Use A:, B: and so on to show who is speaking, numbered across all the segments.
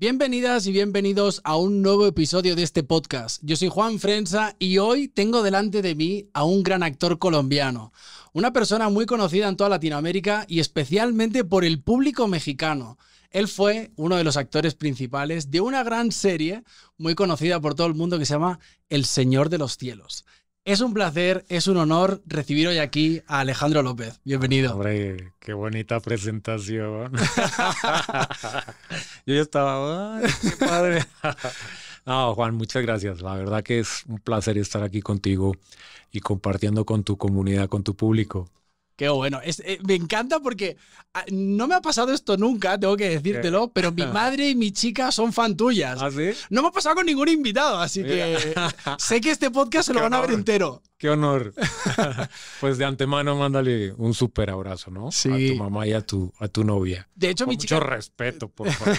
A: Bienvenidas y bienvenidos a un nuevo episodio de este podcast. Yo soy Juan Frensa y hoy tengo delante de mí a un gran actor colombiano, una persona muy conocida en toda Latinoamérica y especialmente por el público mexicano. Él fue uno de los actores principales de una gran serie muy conocida por todo el mundo que se llama El Señor de los Cielos. Es un placer, es un honor recibir hoy aquí a Alejandro López. Bienvenido.
B: Hombre, qué bonita presentación. Yo ya estaba, no, Juan, muchas gracias. La verdad que es un placer estar aquí contigo y compartiendo con tu comunidad, con tu público.
A: Qué bueno. Es, eh, me encanta porque ah, no me ha pasado esto nunca, tengo que decírtelo, pero mi madre y mi chica son fan tuyas. ¿Ah, no me ha pasado con ningún invitado, así que eh, sé que este podcast se lo van a ver entero.
B: Qué honor. pues de antemano mándale un súper abrazo, ¿no? Sí. A tu mamá y a tu, a tu novia.
A: De hecho, mi chica. respeto, por favor.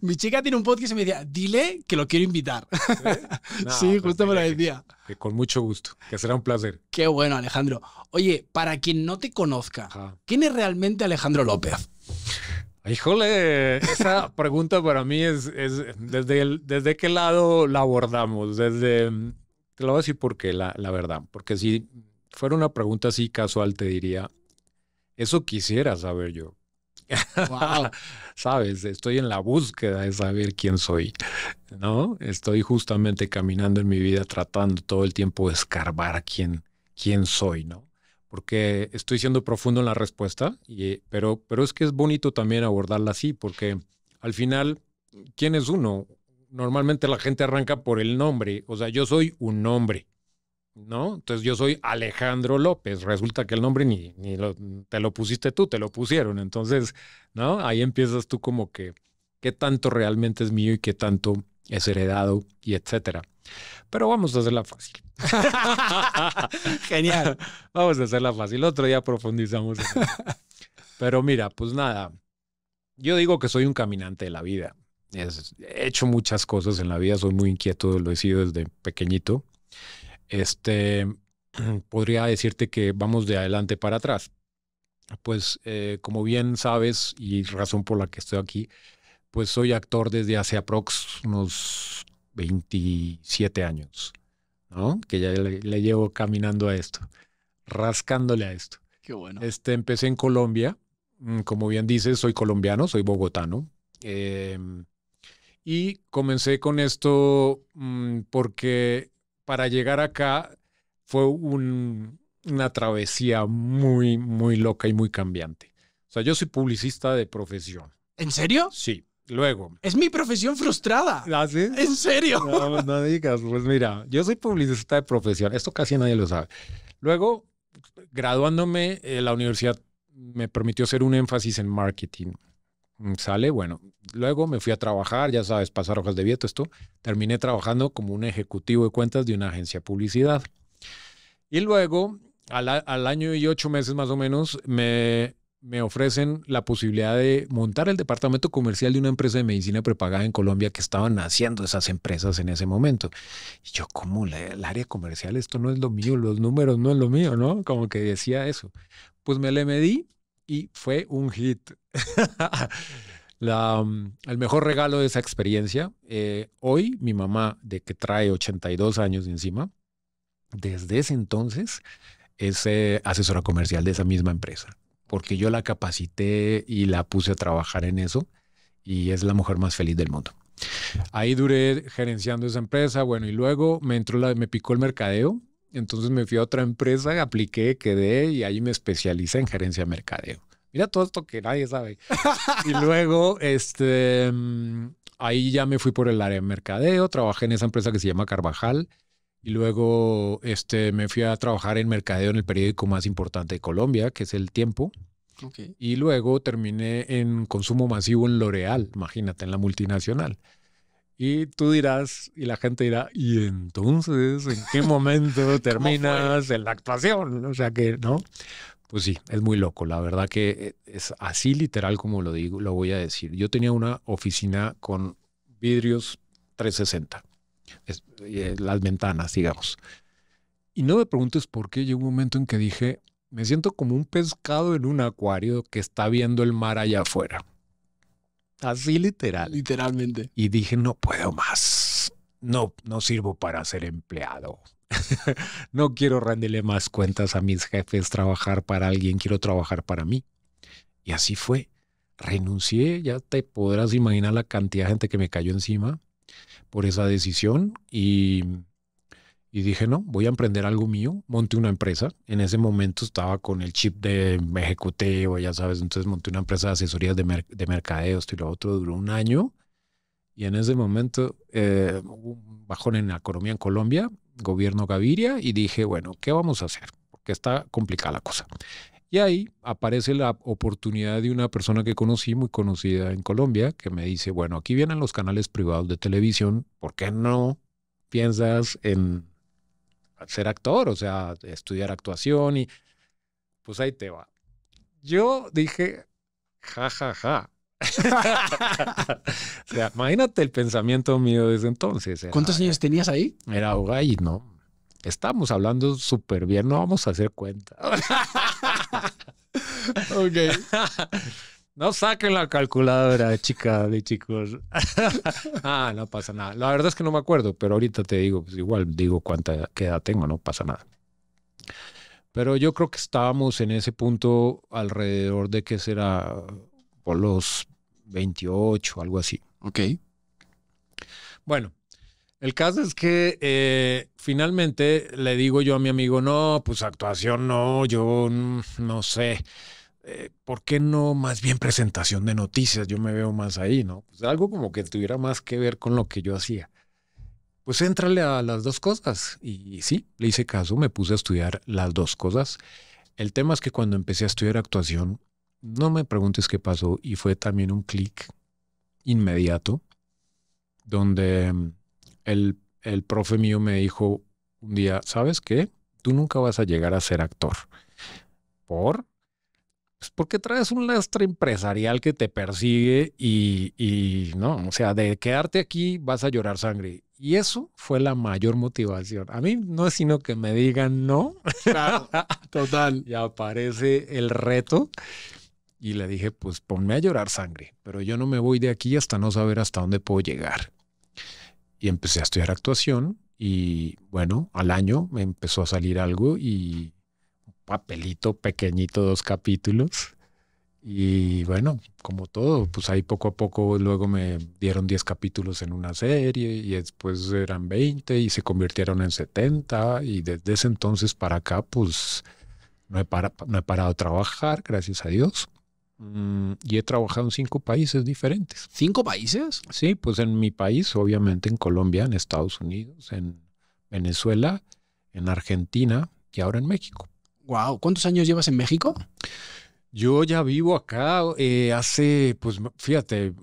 A: mi chica tiene un podcast y me decía, dile que lo quiero invitar. ¿Eh? ¿Sí? Pues justo me lo decía.
B: con mucho gusto, que será un placer.
A: Qué bueno, Alejandro. Oye, para quien no te conozca, ¿quién es realmente Alejandro López? Híjole, esa pregunta
B: para mí es, desde, desde qué lado la abordamos, desde te lo voy a decir porque la, verdad, porque si fuera una pregunta así casual, te diría, eso quisiera saber yo. Sabes, estoy en la búsqueda de saber quién soy, ¿no? Estoy justamente caminando en mi vida tratando todo el tiempo de escarbar quién, quién soy, ¿no? Porque estoy siendo profundo en la respuesta, y, pero, pero es que es bonito también abordarla así, porque al final, ¿quién es uno? normalmente la gente arranca por el nombre. O sea, yo soy un nombre, ¿no? Entonces yo soy Alejandro López. Resulta que el nombre ni, ni te lo pusiste tú, te lo pusieron. Entonces, ¿no? Ahí empiezas tú como que qué tanto realmente es mío y qué tanto es heredado y etcétera. Pero vamos a hacerla fácil. Genial. Vamos a hacerla fácil. Otro día profundizamos. Pero mira, pues nada. Yo digo que soy un caminante de la vida he hecho muchas cosas en la vida, soy muy inquieto, lo he sido desde pequeñito. Este, podría decirte que vamos de adelante para atrás. Pues eh, como bien sabes y razón por la que estoy aquí, pues soy actor desde hace aprox unos 27 años, ¿no? Que ya le, llevo caminando a esto, rascándole a esto. Qué bueno. Este, empecé en Colombia, mm, como bien dices, soy colombiano, soy bogotano. Eh, y comencé con esto mm, porque para llegar acá fue una travesía muy, muy loca y muy cambiante. O sea, yo soy publicista de profesión. ¿En serio? Sí. Luego. Es
A: mi profesión frustrada. ¿Ah, sí?
B: ¿En serio? No, no digas. Pues mira, yo soy publicista de profesión. Esto casi nadie lo sabe. Luego, graduándome, eh, la universidad me permitió hacer un énfasis en marketing. Mm, sale, bueno, luego me fui a trabajar, ya sabes, pasar hojas de viento, esto. Terminé trabajando como un ejecutivo de cuentas de una agencia de publicidad. Y luego, al, año y ocho meses más o menos, me, me ofrecen la posibilidad de montar el departamento comercial de una empresa de medicina prepagada en Colombia que estaban haciendo esas empresas en ese momento. Y yo, como el área comercial, esto no es lo mío, los números no es lo mío, ¿no? Como que decía eso. Pues me le medí y fue un hit. Mm, el mejor regalo de esa experiencia, eh, hoy mi mamá, de que trae 82 años de encima, desde ese entonces es eh, asesora comercial de esa misma empresa, porque yo la capacité y la puse a trabajar en eso y es la mujer más feliz del mundo. Ahí duré gerenciando esa empresa, bueno, y luego me entró me picó el mercadeo entonces me fui a otra empresa, apliqué, quedé y ahí me especialicé en gerencia de mercadeo. Mira todo esto que nadie sabe. y luego, este, mm, ahí ya me fui por el área de mercadeo, trabajé en esa empresa que se llama Carvajal. Y luego este, me fui a trabajar en mercadeo en el periódico más importante de Colombia, que es El Tiempo. Y luego terminé en consumo masivo en L'Oreal, imagínate, en la multinacional. Y tú dirás, y la gente dirá, ¿y entonces en qué momento terminas en la actuación? O sea que, ¿no? Pues sí, es muy loco. La verdad que es así literal como lo digo, lo voy a decir. Yo tenía una oficina con vidrios 360, eh, las ventanas, digamos. Y no me preguntes por qué llegó un momento en que dije, me siento como un pescado en un acuario que está viendo el mar allá afuera. Así literal. Literalmente. Y dije, no puedo más. No, no sirvo para ser empleado. no quiero rendirle más cuentas a mis jefes, trabajar para alguien, quiero trabajar para mí. Y así fue. Renuncié, ya te podrás imaginar la cantidad de gente que me cayó encima por esa decisión y y dije, no, voy a emprender algo mío. Monté una empresa. En ese momento estaba con el chip de mm, o ya sabes. Entonces monté una empresa de asesorías de, de mercadeo. Esto y lo otro duró un año. Y en ese momento eh, hubo un bajón en la economía en Colombia, gobierno Gaviria, y dije, bueno, ¿qué vamos a hacer? Porque está complicada la cosa. Y ahí aparece la oportunidad de una persona que conocí, muy conocida en Colombia, que me dice, bueno, aquí vienen los canales privados de televisión, ¿por qué no piensas en ser actor, o sea, estudiar actuación y pues ahí te va. Yo dije, ja, ja, ja. o sea, imagínate el pensamiento mío desde entonces. ¿Cuántos años
A: tenías ahí?
B: Era y ¿no? Estamos hablando súper bien, no vamos a hacer cuenta. ok. No saquen la calculadora, chicas de chicos. ah, no pasa nada. La verdad es que no me acuerdo, pero ahorita te digo, pues igual digo cuánta edad tengo, no pasa nada. Pero yo creo que estábamos en ese punto alrededor de que será por los 28, algo así. Ok. Bueno, el caso es que eh, finalmente le digo yo a mi amigo, no, pues actuación no, yo no sé. Eh, ¿por qué no más bien presentación de noticias? Yo me veo más ahí, ¿no? Pues, algo como que tuviera más que ver con lo que yo hacía. Pues entrale a las dos cosas. Y, sí, le hice caso, me puse a estudiar las dos cosas. El tema es que cuando empecé a estudiar actuación, no me preguntes qué pasó, y fue también un clic inmediato, donde mm, el, el profe mío me dijo un día, ¿sabes qué? Tú nunca vas a llegar a ser actor. ¿Por? pues porque traes un lastre empresarial que te persigue y, y no, o sea, de quedarte aquí vas a llorar sangre. Y eso fue la mayor motivación. A mí no es sino que me digan no. total. y aparece el reto. Y le dije, pues ponme a llorar sangre, pero yo no me voy de aquí hasta no saber hasta dónde puedo llegar. Y empecé a estudiar actuación y bueno, al año me empezó a salir algo y papelito pequeñito, dos capítulos. Y bueno, como todo, pues ahí poco a poco luego me dieron 10 capítulos en una serie y después eran 20 y se convirtieron en 70 y desde ese entonces para acá pues no he, no he parado a trabajar, gracias a Dios. Mm, y he trabajado en cinco países diferentes. ¿Cinco países? Sí, pues en mi país, obviamente en Colombia, en Estados Unidos, en Venezuela, en Argentina y ahora en México. Wow, ¿cuántos años llevas en México? Yo ya vivo acá eh, hace, pues fíjate,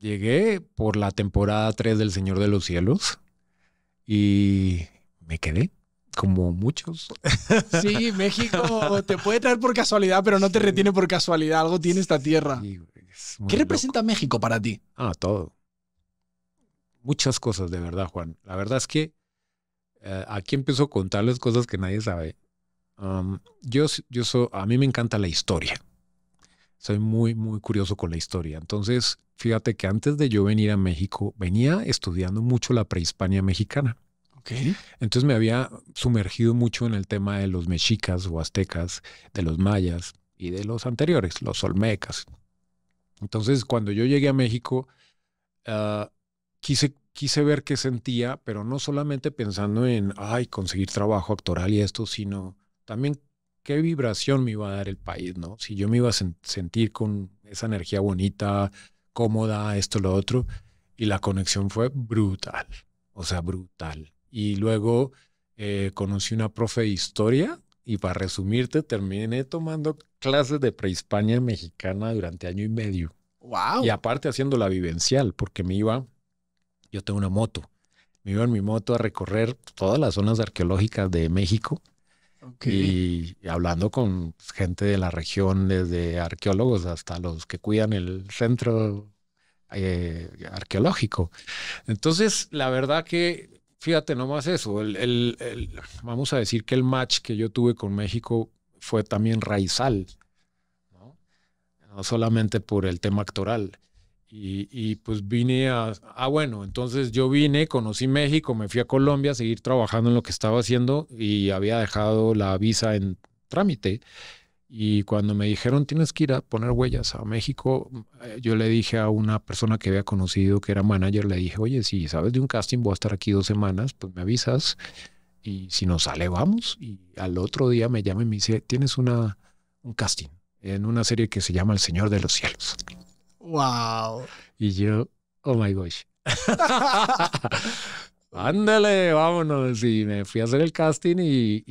B: llegué por la temporada 3 del Señor de los Cielos y me quedé como muchos.
A: Sí, México te puede traer por casualidad, pero no te retiene por casualidad. Algo tiene esta tierra. ¿Qué representa México para ti?
B: Ah, todo. Muchas cosas, de verdad, Juan. La verdad es que eh, aquí empiezo a contarles cosas que nadie sabe yo, yo so, a mí me encanta la historia. Soy muy, muy curioso con la historia. Entonces, fíjate que antes de yo venir a México, venía estudiando mucho la prehispania mexicana. Okay. Entonces me había sumergido mucho en el tema de los mexicas o aztecas, de los mayas y de los anteriores, los olmecas. Entonces, cuando yo llegué a México, ah, quise quise ver qué sentía, pero no solamente pensando en, ay, conseguir trabajo actoral y esto, sino también qué vibración me iba a dar el país, ¿no? Si yo me iba a sentir con esa energía bonita, cómoda, esto, lo otro. Y la conexión fue brutal, o sea, brutal. Y luego eh, conocí una profe de historia y para resumirte, terminé tomando clases de prehispania mexicana durante año y medio. Wow. Y aparte haciendo la vivencial, porque me iba, yo tengo una moto, me iba en mi moto a recorrer todas las zonas arqueológicas de México y hablando con gente de la región, desde arqueólogos hasta los que cuidan el centro eh, arqueológico. Entonces, la verdad que, fíjate, nomás eso, vamos a decir que el match que yo tuve con México fue también raizal, no, no solamente por el tema actoral y, pues vine a, ah bueno, entonces yo vine, conocí México, me fui a Colombia a seguir trabajando en lo que estaba haciendo y había dejado la visa en trámite. Y cuando me dijeron tienes que ir a poner huellas a México, eh, yo le dije a una persona que había conocido que era manager, le dije, oye, si sabes de un casting, voy a estar aquí dos semanas, pues me avisas y si nos sale, vamos. Y al otro día me llama y me dice, tienes una, un casting en una serie que se llama El Señor de los Cielos.
A: ¡Wow!
B: Y yo, oh my gosh. Ándale, vámonos. Y me fui a hacer el casting y,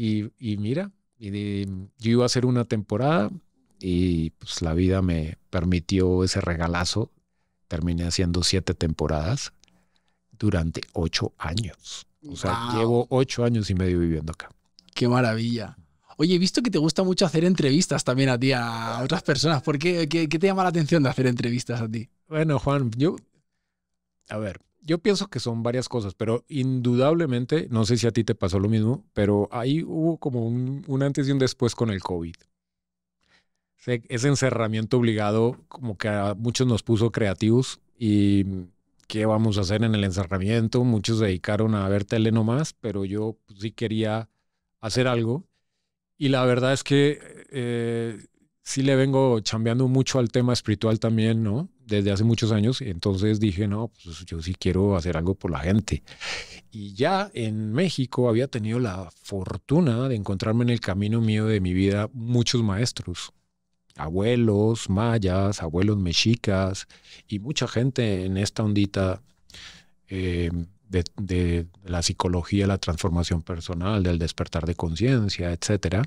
B: mira, y yo iba a hacer una temporada y pues la vida me permitió ese regalazo. Terminé haciendo siete temporadas
A: durante ocho años. O sea, llevo ocho años y medio viviendo acá. Qué maravilla. Oye, he visto que te gusta mucho hacer entrevistas también a ti, a otras personas. ¿Por qué, qué, te llama la atención de hacer entrevistas a ti? Bueno, Juan, yo...
B: A ver, yo pienso que son varias cosas, pero indudablemente, no sé si a ti te pasó lo mismo, pero ahí hubo como un, antes y un después con el COVID. ese encerramiento obligado como que a muchos nos puso creativos y qué vamos a hacer en el encerramiento. Muchos se dedicaron a ver tele nomás, pero yo pues, sí quería hacer algo y la verdad es que eh, sí le vengo chambeando mucho al tema espiritual también, ¿no? Desde hace muchos años. Entonces dije, no, pues yo sí quiero hacer algo por la gente. Y ya en México había tenido la fortuna de encontrarme en el camino mío de mi vida muchos maestros. Abuelos mayas, abuelos mexicas y mucha gente en esta ondita eh, de, la psicología, la transformación personal, del despertar de conciencia, etcétera.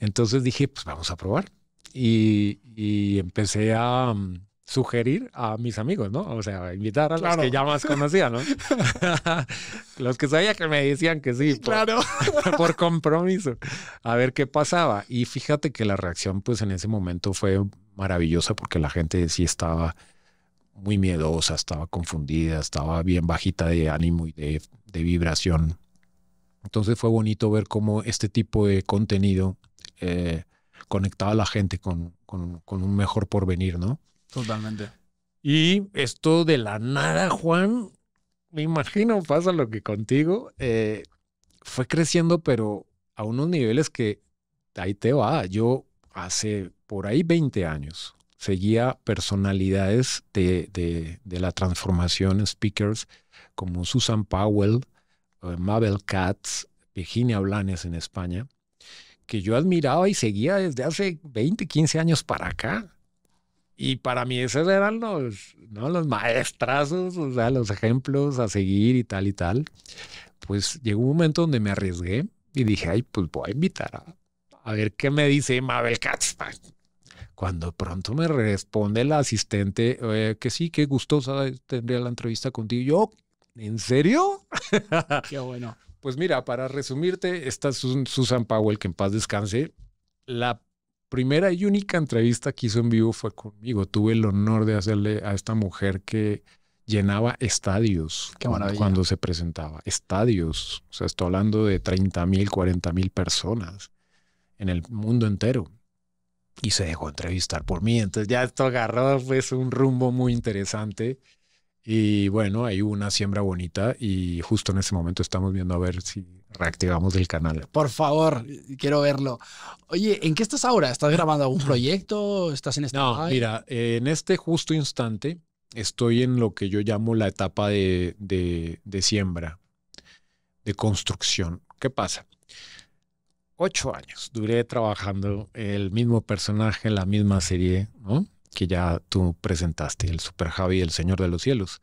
B: Entonces dije, pues vamos a probar. Y, empecé a mm, sugerir a mis amigos, ¿no? O sea, a invitar a los que ya más conocía, ¿no? los que sabía que me decían que sí. Por, claro. por compromiso. A ver qué pasaba. Y fíjate que la reacción, pues en ese momento fue maravillosa porque la gente sí estaba muy miedosa, estaba confundida, estaba bien bajita de ánimo y de, de vibración. Entonces fue bonito ver cómo este tipo de contenido eh, conectaba a la gente con, con, un mejor porvenir, ¿no? Totalmente. Y esto de la nada, Juan, me imagino pasa lo que contigo, eh, fue creciendo, pero a unos niveles que ahí te va. Yo hace por ahí 20 años, seguía personalidades de, la transformación, speakers como Susan Powell, eh, Mabel Katz, Virginia Blanes en España, que yo admiraba y seguía desde hace 20, 15 años para acá. Y para mí esos eran los, ¿no? los maestrazos, o sea, los ejemplos a seguir y tal y tal. Pues llegó un momento donde me arriesgué y dije, ay, pues voy a invitar a, a ver qué me dice Mabel Katz. Cuando pronto me responde la asistente que sí, qué gustosa tendría la entrevista contigo. Yo, ¿en serio?
A: Qué bueno.
B: Pues mira, para resumirte, esta es Susan Powell, que en paz descanse. La primera y única entrevista que hizo en vivo fue conmigo. Tuve el honor de hacerle a esta mujer que llenaba estadios cuando, cuando, se presentaba. Estadios. O sea, estoy hablando de 30 mil, 40 mil personas en el mundo entero y se dejó entrevistar por mí. Entonces ya esto agarró pues un rumbo muy interesante y bueno, hay una siembra bonita y justo en ese momento estamos viendo a ver si reactivamos el canal.
A: Por favor, quiero verlo. Oye, ¿en qué estás ahora? ¿Estás grabando algún proyecto? ¿Estás en este? No, mira,
B: en este justo instante estoy en lo que yo llamo la etapa de, de, de siembra, de construcción. ¿Qué pasa? ocho años duré trabajando el mismo personaje, la misma serie, ¿no? que ya tú presentaste, el Super Javi, el Señor de los Cielos.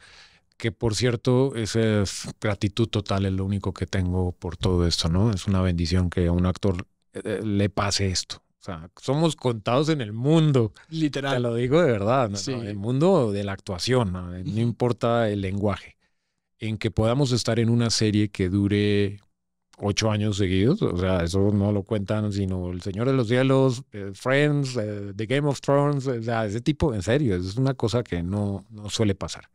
B: Que por cierto, esa es gratitud total, es lo único que tengo por todo esto, ¿no? Es una bendición que a un actor eh, eh, le pase esto. O sea, somos contados en el mundo. Literal. Te lo digo de verdad, en el mundo de la actuación, no importa el lenguaje. En que podamos estar en una serie que dure ocho años seguidos. O sea, eso no lo cuentan sino El Señor de los Cielos, eh, Friends, eh, The Game of Thrones, o sea, ese tipo, en serio, es una cosa que no, no suele pasar.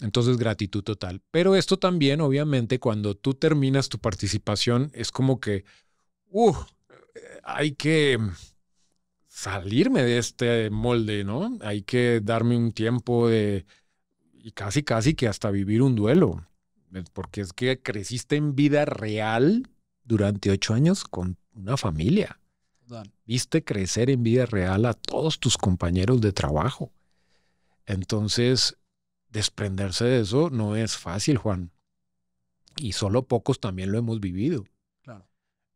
B: Entonces, gratitud total. Pero esto también, obviamente, cuando tú terminas tu participación, es como que, uh, hay que salirme de este molde, ¿no? Hay que darme un tiempo de, y casi, casi que hasta vivir un duelo porque es que creciste en vida real durante ocho años con una familia. Viste crecer en vida real a todos tus compañeros de trabajo. Entonces, desprenderse de eso no es fácil, Juan. Y solo pocos también lo hemos vivido.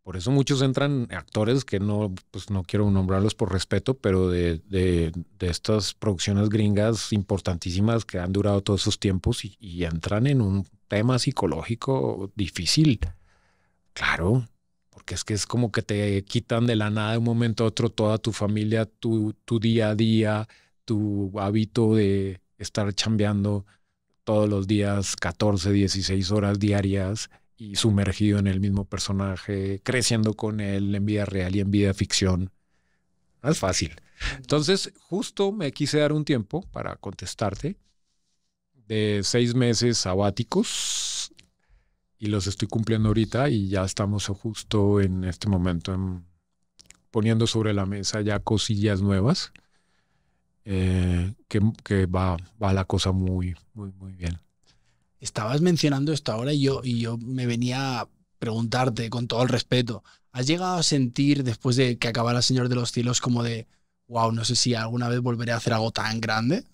B: Por eso muchos entran actores que no, pues no quiero nombrarlos por respeto, pero de, estas producciones gringas importantísimas que han durado todos esos tiempos y, entran en un tema psicológico difícil. Claro, porque es que es como que te quitan de la nada de un momento a otro toda tu familia, tu, tu día a día, tu hábito de estar chambeando todos los días 14, 16 horas diarias y sumergido en el mismo personaje, creciendo con él en vida real y en vida ficción. es fácil. Entonces, justo me quise dar un tiempo para contestarte de seis meses sabáticos y los estoy cumpliendo ahorita y ya estamos justo en este momento poniendo sobre la mesa ya cosillas nuevas eh, que, que va, va, la cosa muy,
A: muy, muy bien estabas mencionando esto ahora y yo, y yo me venía a preguntarte con todo el respeto, ¿has llegado a sentir después de que acabara Señor de los Cielos como de, wow, no sé si alguna vez volveré a hacer algo tan grande?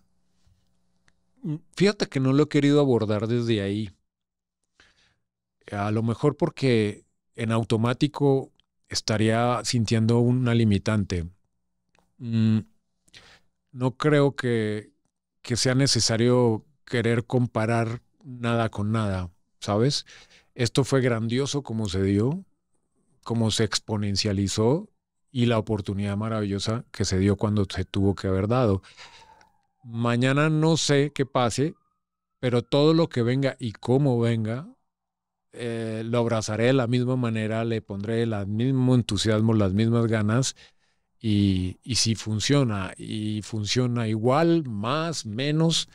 A: Mm, fíjate que no lo he querido abordar desde ahí. A lo mejor porque
B: en automático estaría sintiendo una limitante. Mm, no creo que, que sea necesario querer comparar nada con nada, ¿sabes? Esto fue grandioso como se dio, como se exponencializó y la oportunidad maravillosa que se dio cuando se tuvo que haber dado. Mañana no sé qué pase, pero todo lo que venga y cómo venga, eh, lo abrazaré de la misma manera, le pondré el mismo entusiasmo, las mismas ganas. Y, si funciona, y funciona igual, más, menos,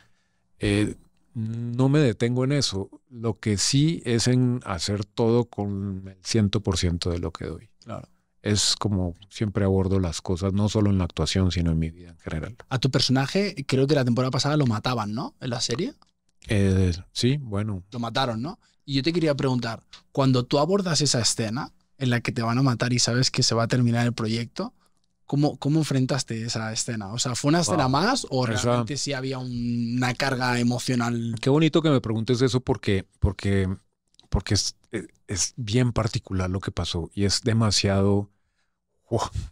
B: eh, no me detengo en eso. Lo que sí es en hacer todo con el 100% de lo que doy. Claro. Es como siempre abordo las cosas, no solo en la actuación, sino en mi vida en general. A
A: tu personaje, creo que la temporada pasada lo mataban, ¿no? En la serie. Eh, sí, bueno. Lo mataron, ¿no? Y yo te quería preguntar, cuando tú abordas esa escena en la que te van a matar y sabes que se va a terminar el proyecto, ¿Cómo, enfrentaste esa escena? O sea, ¿fue una escena más o realmente sí había una carga emocional?
B: Qué bonito que me preguntes eso porque, porque, porque es, e, bien particular lo que pasó y es demasiado,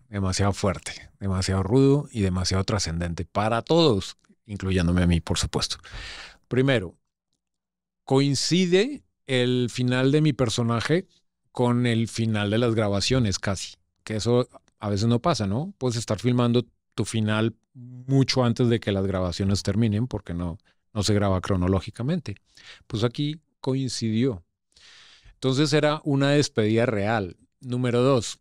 B: demasiado fuerte, demasiado rudo y demasiado trascendente para todos, incluyéndome a mí, por supuesto. Primero, coincide el final de mi personaje con el final de las grabaciones casi, que eso a veces no pasa, ¿no? Puedes estar filmando tu final mucho antes de que las grabaciones terminen porque no, no se graba cronológicamente. Pues aquí coincidió. Entonces era una despedida real. Número dos,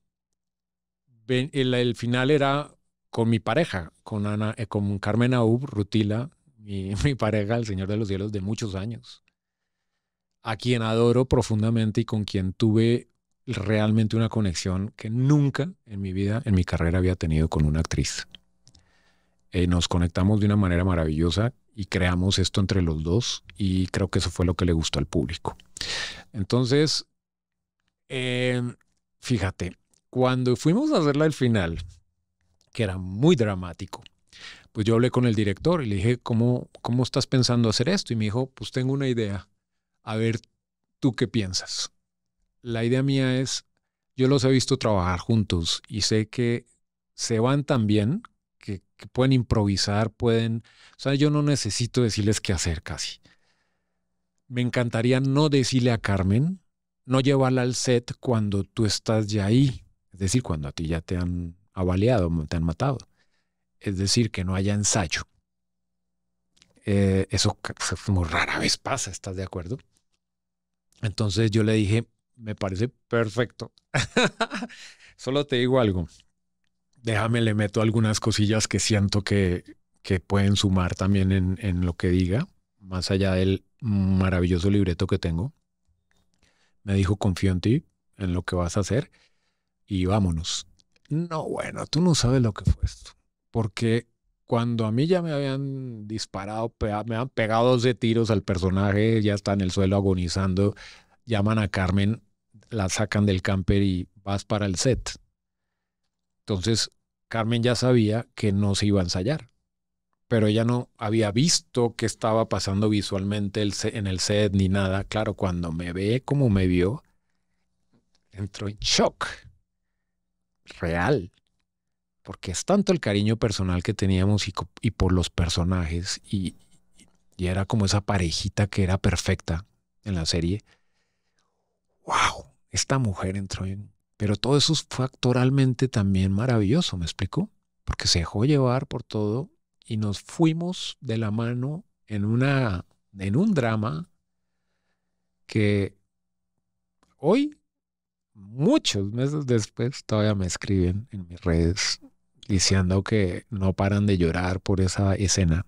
B: el, final era con mi pareja, con, Ana, eh, con Carmen Aub Rutila, mi pareja, el Señor de los Cielos, de muchos años, a quien adoro profundamente y con quien tuve realmente una conexión que nunca en mi vida, en mi carrera había tenido con una actriz. Eh, nos conectamos de una manera maravillosa y creamos esto entre los dos y creo que eso fue lo que le gustó al público. Entonces, eh, fíjate, cuando fuimos a hacerla el final, que era muy dramático, pues yo hablé con el director y le dije, ¿cómo, cómo estás pensando hacer esto? Y me dijo, pues tengo una idea, a ver, ¿tú qué piensas? la idea mía es, yo los he visto trabajar juntos y sé que se van tan bien que, pueden improvisar, pueden, o sea, yo no necesito decirles qué hacer casi. Me encantaría no decirle a Carmen, no llevarla al set cuando tú estás ya ahí, es decir, cuando a ti ya te han avaleado, te han matado. Es decir, que no haya ensayo. Eh, eso como rara vez pasa, ¿estás de acuerdo? Entonces yo le dije, me parece perfecto. Solo te digo algo. Déjame, le meto algunas cosillas que siento que, que pueden sumar también en, en, lo que diga, más allá del maravilloso libreto que tengo. Me dijo, confío en ti, en lo que vas a hacer, y vámonos. No, bueno, tú no sabes lo que fue esto. Porque cuando a mí ya me habían disparado, me han pegado de tiros al personaje, ya está en el suelo agonizando, llaman a Carmen la sacan del camper y vas para el set. Entonces, Carmen ya sabía que no se iba a ensayar, pero ella no había visto qué estaba pasando visualmente en el set ni nada. Claro, cuando me ve como me vio, entró en shock real, porque es tanto el cariño personal que teníamos y, por los personajes, y, y era como esa parejita que era perfecta en la serie esta mujer entró en... Pero todo eso fue actoralmente también maravilloso, ¿me explico? Porque se dejó llevar por todo y nos fuimos de la mano en, una, en un drama que hoy, muchos meses después, todavía me escriben en mis redes diciendo que no paran de llorar por esa escena.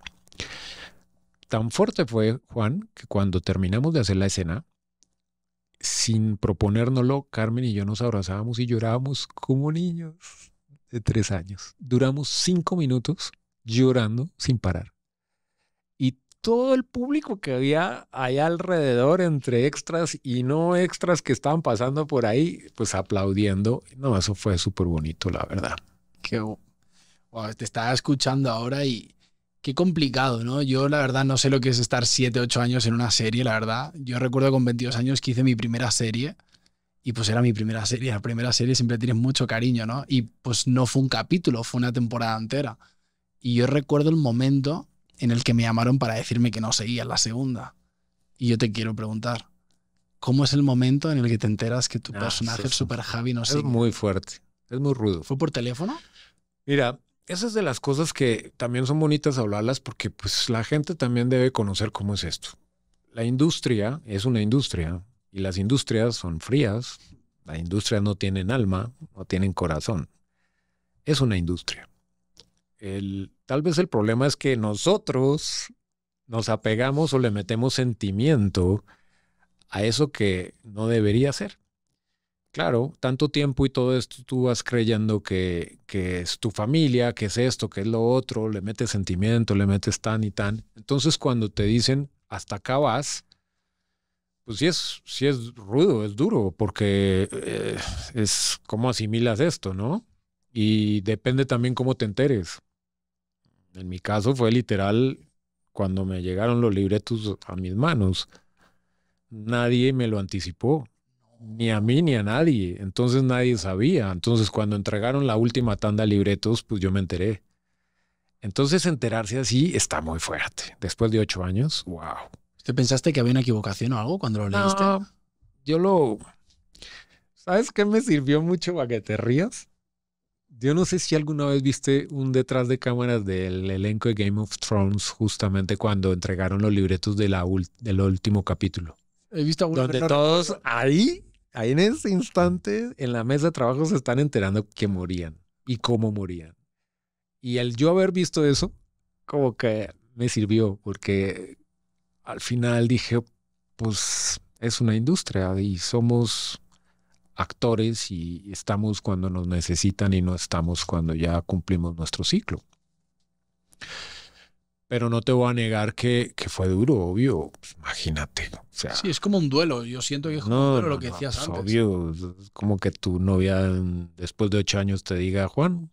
B: Tan fuerte fue, Juan, que cuando terminamos de hacer la escena, sin proponérnoslo, Carmen y yo nos abrazábamos y llorábamos como niños de tres años. Duramos cinco minutos llorando sin parar. Y todo el público que había allá alrededor, entre extras y no extras que estaban pasando por ahí, pues aplaudiendo. No, eso fue súper bonito, la verdad.
A: Qué, te estaba escuchando ahora y Qué complicado, ¿no? Yo la verdad no sé lo que es estar 7, 8 años en una serie, la verdad. Yo recuerdo con 22 años que hice mi primera serie y pues era mi primera serie. La primera serie siempre tienes mucho cariño, ¿no? Y pues no fue un capítulo, fue una temporada entera. Y yo recuerdo el momento en el que me llamaron para decirme que no seguía la segunda. Y yo te quiero preguntar, ¿cómo es el momento en el que te enteras que tu ah, personaje, es Super Javi, no sigue? Es
B: muy fuerte, es muy rudo.
A: ¿Fue por teléfono?
B: Mira, esas de las cosas que también son bonitas hablarlas porque pues la gente también debe conocer cómo es esto. La industria es una industria y las industrias son frías, La industria no tienen alma, no tienen corazón. Es una industria. El, tal vez el problema es que nosotros nos apegamos o le metemos sentimiento a eso que no debería ser. Claro, tanto tiempo y todo esto, tú vas creyendo que, es tu familia, que es esto, que es lo otro, le metes sentimiento, le metes tan y tan. Entonces cuando te dicen, hasta acá vas, pues sí es, es rudo, es duro, porque eh, es como asimilas esto, ¿no? Y depende también cómo te enteres. En mi caso fue literal cuando me llegaron los libretos a mis manos. Nadie me lo anticipó ni a mí ni a nadie. Entonces nadie sabía. Entonces cuando entregaron la última tanda de libretos, pues yo me enteré. Entonces enterarse así está muy fuerte. Después de ocho años, wow. ¿Te
A: pensaste que había una equivocación o algo cuando lo
B: no, yo lo... ¿Sabes qué me sirvió mucho para rías? Yo no sé si alguna vez viste un detrás de cámaras del elenco de Game of Thrones justamente cuando entregaron los libretos de la del último capítulo. He visto a Donde todos ahí, ahí en ese instante, en la mesa de trabajo, se están enterando que morían y cómo morían. Y el yo haber visto eso, como que me sirvió, porque al final dije, pues es una industria y somos actores y estamos cuando nos necesitan y no estamos cuando ya cumplimos nuestro ciclo pero no te voy a negar que, que fue duro, obvio. Pues, imagínate.
A: sí, es como un duelo. Yo siento que es un duelo lo que decías pues,
B: Obvio, es como que tu novia mm, después de ocho años te diga, Juan,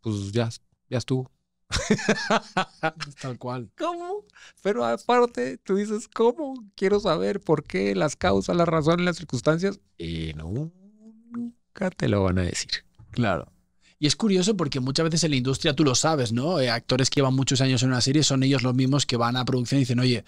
B: pues ya, ya estuvo. Tal cual. ¿Cómo? Pero aparte, tú dices,
A: ¿cómo? Quiero saber por qué, las causas, las razones, las circunstancias.
B: Y nunca te lo van a decir. Claro.
A: Y es curioso porque muchas veces en la industria tú lo sabes, ¿no? Eh, actores que llevan muchos años en una serie son ellos los mismos que van a producción y dicen, oye,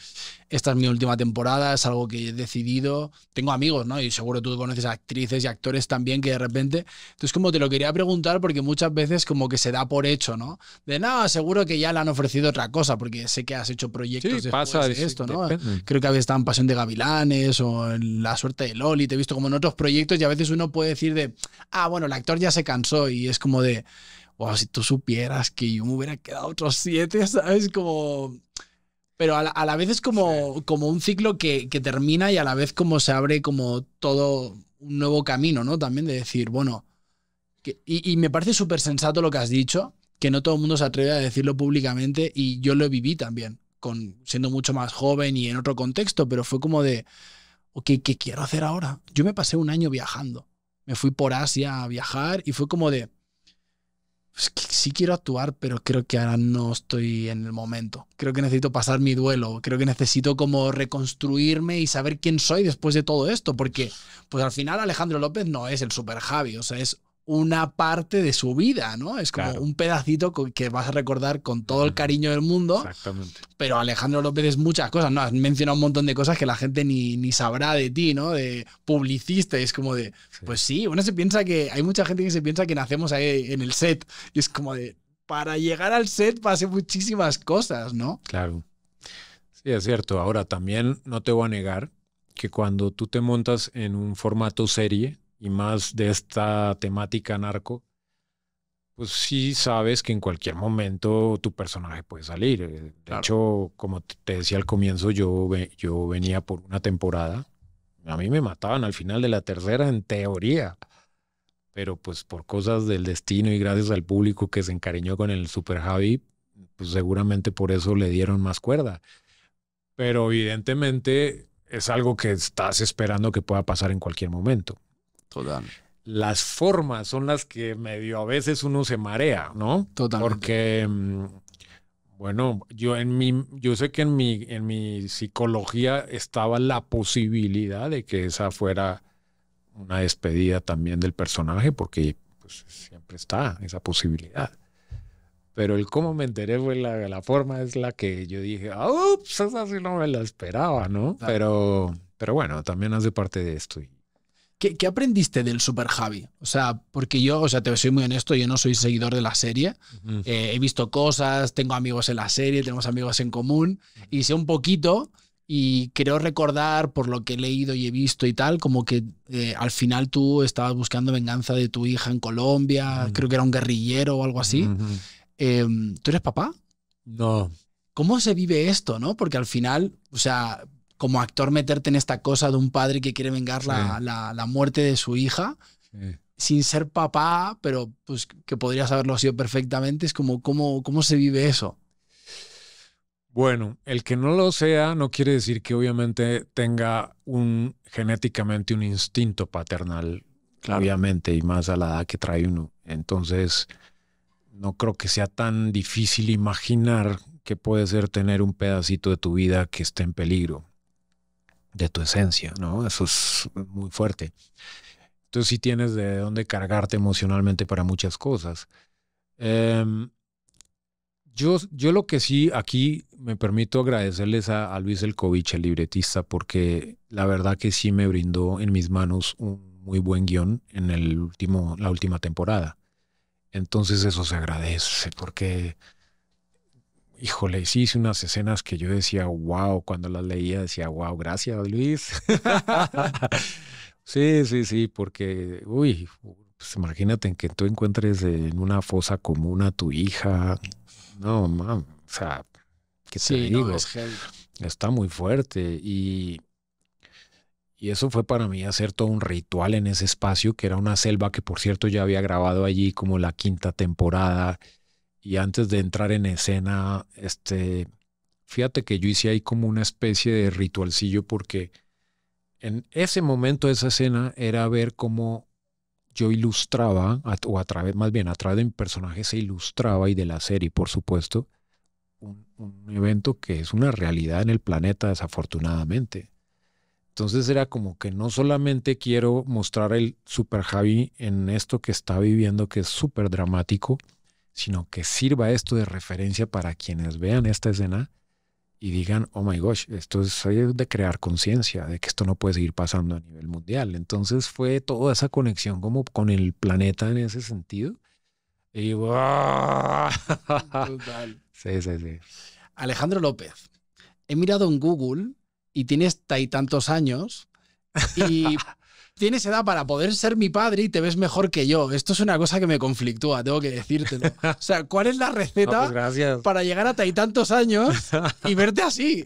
A: esta es mi última temporada, es algo que he decidido. Tengo amigos, ¿no? Y seguro tú conoces actrices y actores también que de repente. Entonces, como te lo quería preguntar porque muchas veces como que se da por hecho, ¿no? De nada, seguro que ya le han ofrecido otra cosa porque sé que has hecho proyectos de esto, ¿no? Creo que habías estado en Pasión de Gavilanes o en La Suerte de Loli, te he visto como en otros proyectos y a veces uno puede decir de, ah, bueno, el actor ya se cansó y es como de, wow, si tú supieras que yo me hubiera quedado otros siete, ¿sabes? Como... Pero a la, vez es como, como un ciclo que, que, termina y a la vez como se abre como todo un nuevo camino, ¿no? También de decir, bueno, y, y me parece súper sensato lo que has dicho, que no todo el mundo se atreve a decirlo públicamente y yo lo viví también, con, siendo mucho más joven y en otro contexto, pero fue como de, ¿qué quiero hacer ahora? Yo me pasé un año viajando, me fui por Asia a viajar y fue como de, pues, sí quiero actuar, pero creo que ahora no estoy en el momento. Creo que necesito pasar mi duelo, creo que necesito como reconstruirme y saber quién soy después de todo esto, porque pues al final Alejandro López no es el super Javi, o sea, es una parte de su vida, ¿no? Es como un pedacito que vas a recordar con todo el cariño del mundo. Exactamente. Pero Alejandro López es muchas cosas, ¿no? Has mencionado un montón de cosas que la gente ni, ni sabrá de ti, ¿no? De publicista, y es como de, pues sí, uno se piensa que, hay mucha gente que se piensa que nacemos ahí en el set, y es como de, para llegar al set pasa muchísimas cosas, ¿no?
B: Claro. Sí, es cierto. Ahora, también no te voy a negar que cuando tú te montas en un formato serie, y más de esta temática narco, pues sí sabes que en cualquier momento tu personaje puede salir. Eh, de hecho, como te decía al comienzo, yo, yo venía por una temporada. A mí me mataban al final de la tercera, en teoría. Pero pues por cosas del destino y gracias al público que se encariñó con el Super Javi, pues seguramente por eso le dieron más cuerda. Pero evidentemente es algo que estás esperando que pueda pasar en cualquier momento. Las formas son las que medio a veces uno se marea, ¿no? Totalmente. Porque, mm, bueno, yo en mi, yo sé que en mi, en mi psicología estaba la posibilidad de que esa fuera una despedida también del personaje, porque pues, siempre está esa posibilidad pero el cómo me enteré fue la, forma es la que yo dije, ah, ups, esa sí no me la esperaba, ¿no? Pero, pero bueno, también hace parte de esto
A: ¿Qué, aprendiste del Super Javi? O sea, porque yo, o sea, te soy muy honesto, yo no soy seguidor de la serie. Eh, he visto cosas, tengo amigos en la serie, tenemos amigos en común, y sé un poquito y creo recordar por lo que he leído y he visto y tal, como que eh, al final tú estabas buscando venganza de tu hija en Colombia, creo que era un guerrillero o algo así. Em, ¿Tú eres papá? No. ¿Cómo se vive esto, no? Porque al final, o sea, como actor meterte en esta cosa de un padre que quiere vengar la, la, muerte de su hija. Sin ser papá, pero pues que podrías haberlo sido perfectamente, es como cómo, cómo se vive eso.
B: Bueno, el que no lo sea no quiere decir que obviamente tenga un genéticamente un instinto paternal, obviamente, y más a la edad que trae uno. Entonces, no creo que sea tan difícil imaginar que puede ser tener un pedacito de tu vida que esté en peligro de tu esencia, ¿no? Eso es muy fuerte. Entonces sí tienes de dónde cargarte emocionalmente para muchas cosas. Em, yo, yo lo que sí aquí me permito agradecerles a, Luis Elkovich, el libretista, porque la verdad que sí me brindó en mis manos un muy buen guión en el último, la última temporada. Entonces eso se agradece porque híjole, sí hice unas escenas que yo decía, wow, cuando las leía decía, wow, gracias Luis. sí, sí, sí, porque, uy, pues imagínate que tú encuentres en una fosa común a tu hija. No, mam, o sea, que te sí, digo? Está muy fuerte y, y eso fue para mí hacer todo un ritual en ese espacio, que era una selva que por cierto ya había grabado allí como la quinta temporada y antes de entrar en escena, este, fíjate que yo hice ahí como una especie de ritualcillo porque en ese momento, esa escena era ver cómo yo ilustraba, o a través, más bien a través de mi personaje se ilustraba y de la serie, por supuesto, un, evento que es una realidad en el planeta, desafortunadamente. Entonces era como que no solamente quiero mostrar el Super Javi en esto que está viviendo, que es súper dramático, sino que sirva esto de referencia para quienes vean esta escena y digan, oh my gosh, esto es de crear conciencia de que esto no puede seguir pasando a nivel mundial. Entonces fue toda esa conexión como con el planeta en ese sentido. Y sí, sí, sí.
A: Alejandro López, he mirado en Google y tienes tantos años y tienes edad para poder ser mi padre y te ves mejor que yo. Esto es una cosa que me conflictúa, tengo que decirte. O sea, ¿cuál es la pues receta para llegar a tantos años y verte así?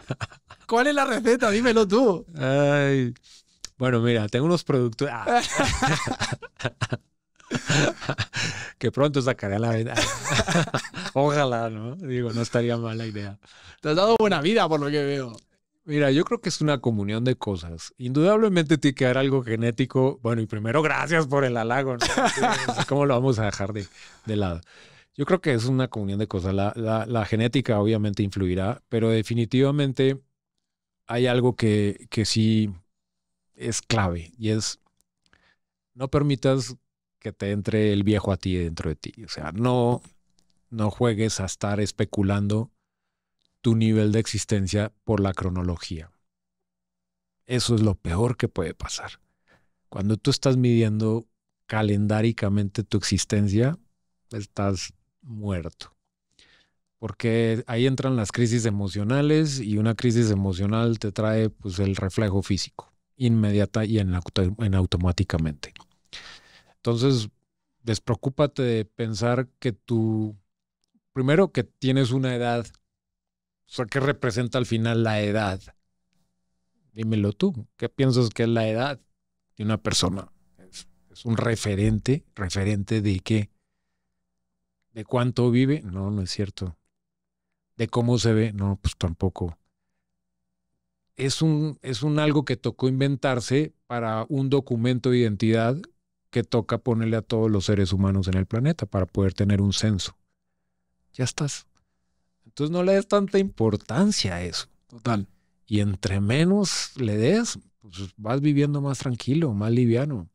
A: ¿Cuál es la receta? Dímelo tú.
B: Bueno, mira, tengo unos productos ah. que pronto sacaré a la venta. Ojalá, ¿no? Digo, no estaría mal la idea.
A: Te has dado buena vida por lo que veo.
B: Mira, yo creo que es una comunión de cosas. Indudablemente tiene que haber algo genético. Bueno, y primero, gracias por el halago. ¿no? Pues, ¿Cómo lo vamos a dejar de, lado? Yo creo que es una comunión de cosas. La, la genética obviamente influirá, pero definitivamente hay algo que, que sí es clave y es no permitas que te entre el viejo a ti dentro de ti. O sea, no, no juegues a estar especulando tu nivel de existencia por la cronología. Eso es lo peor que puede pasar. Cuando tú estás midiendo calendáricamente tu existencia, estás muerto. Porque ahí entran las crisis emocionales y una crisis emocional te trae pues, el reflejo físico, inmediata y en, automáticamente. Entonces, despreocúpate de pensar que tú, primero que tienes una edad o sea, ¿qué representa al final la edad? Dímelo tú, ¿qué piensas que es la edad de una persona? Es, es un referente, referente de qué? ¿De cuánto vive? No, no es cierto. ¿De cómo se ve? No, pues tampoco. Es un, es un algo que tocó inventarse para un documento de identidad que toca ponerle a todos los seres humanos en el planeta para poder tener un censo. Ya estás. Entonces no le des tanta importancia a eso. Total. Y entre menos le des, pues vas viviendo más tranquilo, más liviano.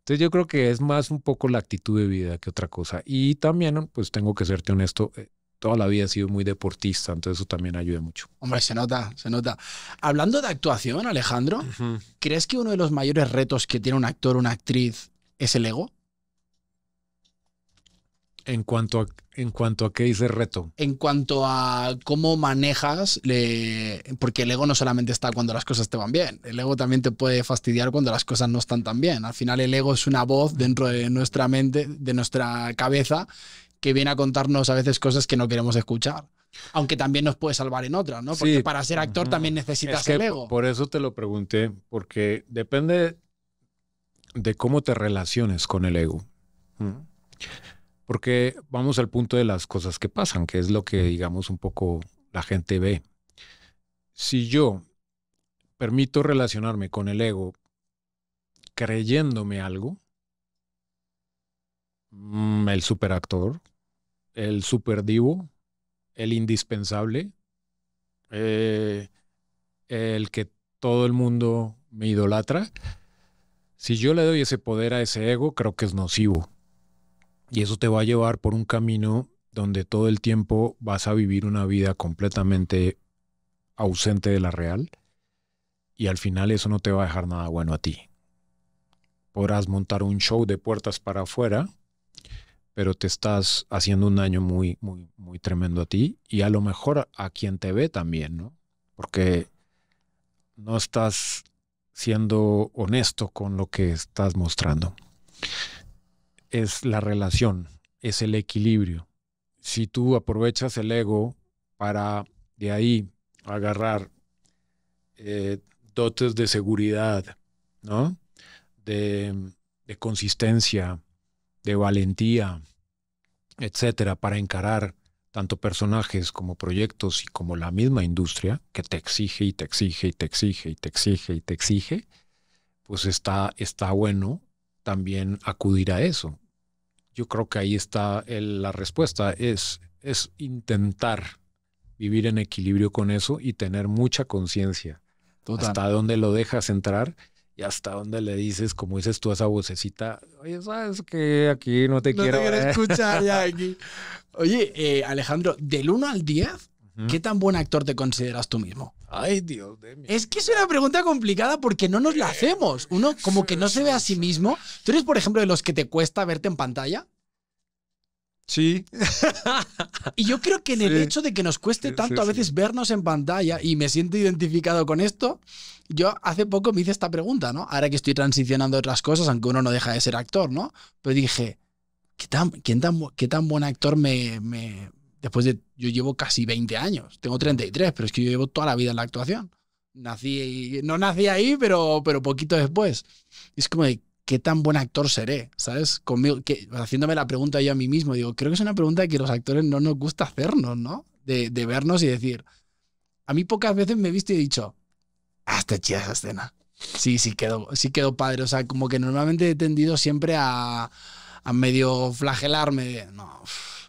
B: Entonces yo creo que es más un poco la actitud de vida que otra cosa. Y también, pues tengo que serte honesto, eh, toda la vida he sido muy deportista, entonces eso también ayuda mucho.
A: Hombre, se nota, se nota. Hablando de actuación, Alejandro, ¿crees que uno de los mayores retos que tiene un actor o una actriz es el ego?
B: En cuanto a, en cuanto a qué dice reto.
A: En cuanto a cómo manejas, porque el ego no solamente está cuando las cosas te van bien, el ego también te puede fastidiar cuando las cosas no están tan bien. Al final el ego es una voz dentro de nuestra mente, de nuestra cabeza, que viene a contarnos a veces cosas que no queremos escuchar. Aunque también nos puede salvar en otras, ¿no? Porque para ser actor también necesitas el ego. Por
B: eso te lo pregunté, porque depende de cómo te relaciones con el ego. Porque vamos al punto de las cosas que pasan, que es lo que, digamos, un poco la gente ve. Si yo permito relacionarme con el ego creyéndome algo, mm, el superactor, el superdivo, el indispensable, eh, el que todo el mundo me idolatra, si yo le doy ese poder a ese ego, creo que es nocivo. Y eso te va a llevar por un camino donde todo el tiempo vas a vivir una vida completamente ausente de la real y al final eso no te va a dejar nada bueno a ti. Podrás montar un show de puertas para afuera, pero te estás haciendo un daño muy, muy, muy tremendo a ti y a lo mejor a quien te ve también, ¿no? Porque no estás siendo honesto con lo que estás mostrando es la relación, es el equilibrio. Si tú aprovechas el ego para de ahí agarrar eh, dotes de seguridad, ¿no? De, de consistencia, de valentía, etcétera, para encarar tanto personajes como proyectos y como la misma industria que te exige y te exige y te exige y te exige y te exige, pues está, está bueno también acudir a eso. Yo creo que ahí está la respuesta, es, es intentar vivir en equilibrio con eso y tener mucha conciencia. Hasta dónde lo dejas entrar y hasta dónde le dices, como dices tú a esa vocecita,
A: oye, sabes que aquí no te quiero, escuchar Oye, eh, Alejandro, del 1 al 10, ¿Qué tan buen actor te consideras tú mismo? Ay, Dios de Es que es una pregunta complicada porque no nos la hacemos. Uno como que no se ve a sí mismo. ¿Tú eres, por ejemplo, de los que te cuesta verte en pantalla? Sí. y yo creo que en el hecho de que nos cueste tanto a veces vernos en pantalla, y me siento identificado con esto, yo hace poco me hice esta pregunta, ¿no? Ahora que estoy transicionando otras cosas, aunque uno no deja de ser actor, ¿no? Pero dije, ¿qué tan, qué tan buen actor me, me, después de, yo llevo casi 20 años, tengo 33, pero es que yo llevo toda la vida en la actuación. Nací, no nací ahí, pero, pero poquito después. Es como de, ¿qué tan buen actor seré? ¿Sabes? Conmigo, que, haciéndome la pregunta yo a mí mismo, digo, creo que es una pregunta que los actores no nos gusta hacernos, ¿no? De, de vernos y decir, a mí pocas veces me he visto y he dicho, hasta ah, chida esa escena. Sí, sí quedó, sí quedó padre. O sea, como que normalmente he tendido siempre a, a medio flagelarme. No,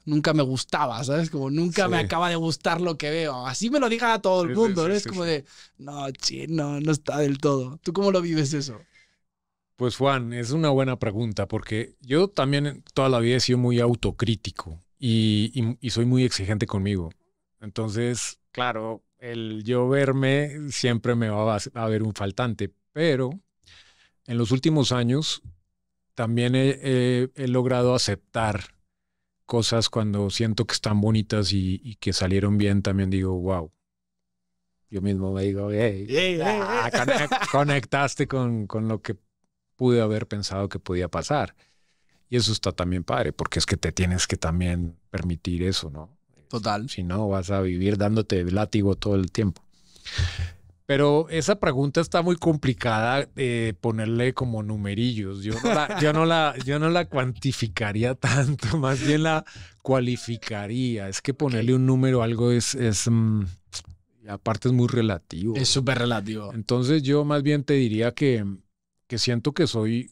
A: nunca me gustaba, ¿sabes? Como nunca me acaba de gustar lo que veo. Así me lo diga a todo el mundo, ¿no? es como de, no, chino, no está del todo. ¿Tú cómo lo vives eso?
B: Pues Juan, es una buena pregunta porque yo también toda la vida he sido muy autocrítico y, soy muy exigente conmigo. Entonces, claro, el yo verme siempre me va a ver un faltante, pero en los últimos años también he logrado aceptar cosas cuando siento que están bonitas y, que salieron bien, también digo, wow. Yo mismo me digo, hey, ah, conectaste con, con lo que pude haber pensado que podía pasar. Y eso está también padre, porque es que te tienes que también permitir eso, ¿no? Total. Si no, vas a vivir dándote látigo todo el tiempo. Pero esa pregunta está muy complicada eh, ponerle como numerillos. Yo no, la, yo, no la, cuantificaría tanto, más bien la cualificaría. Es que ponerle un número a algo es, es mm, aparte es muy relativo. Es súper relativo. Entonces yo más bien te diría que, que siento que soy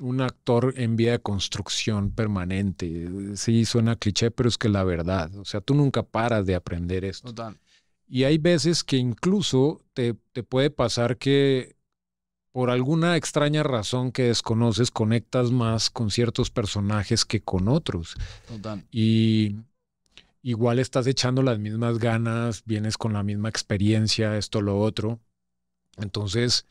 B: un actor en vía de construcción permanente. Sí, suena cliché, pero es que la verdad, o sea, tú nunca paras de aprender esto. Total. Y hay veces que incluso te, puede pasar que por alguna extraña razón que desconoces, conectas más con ciertos personajes que con otros. Y igual estás echando las mismas ganas, vienes con la misma experiencia, esto, lo otro. Entonces,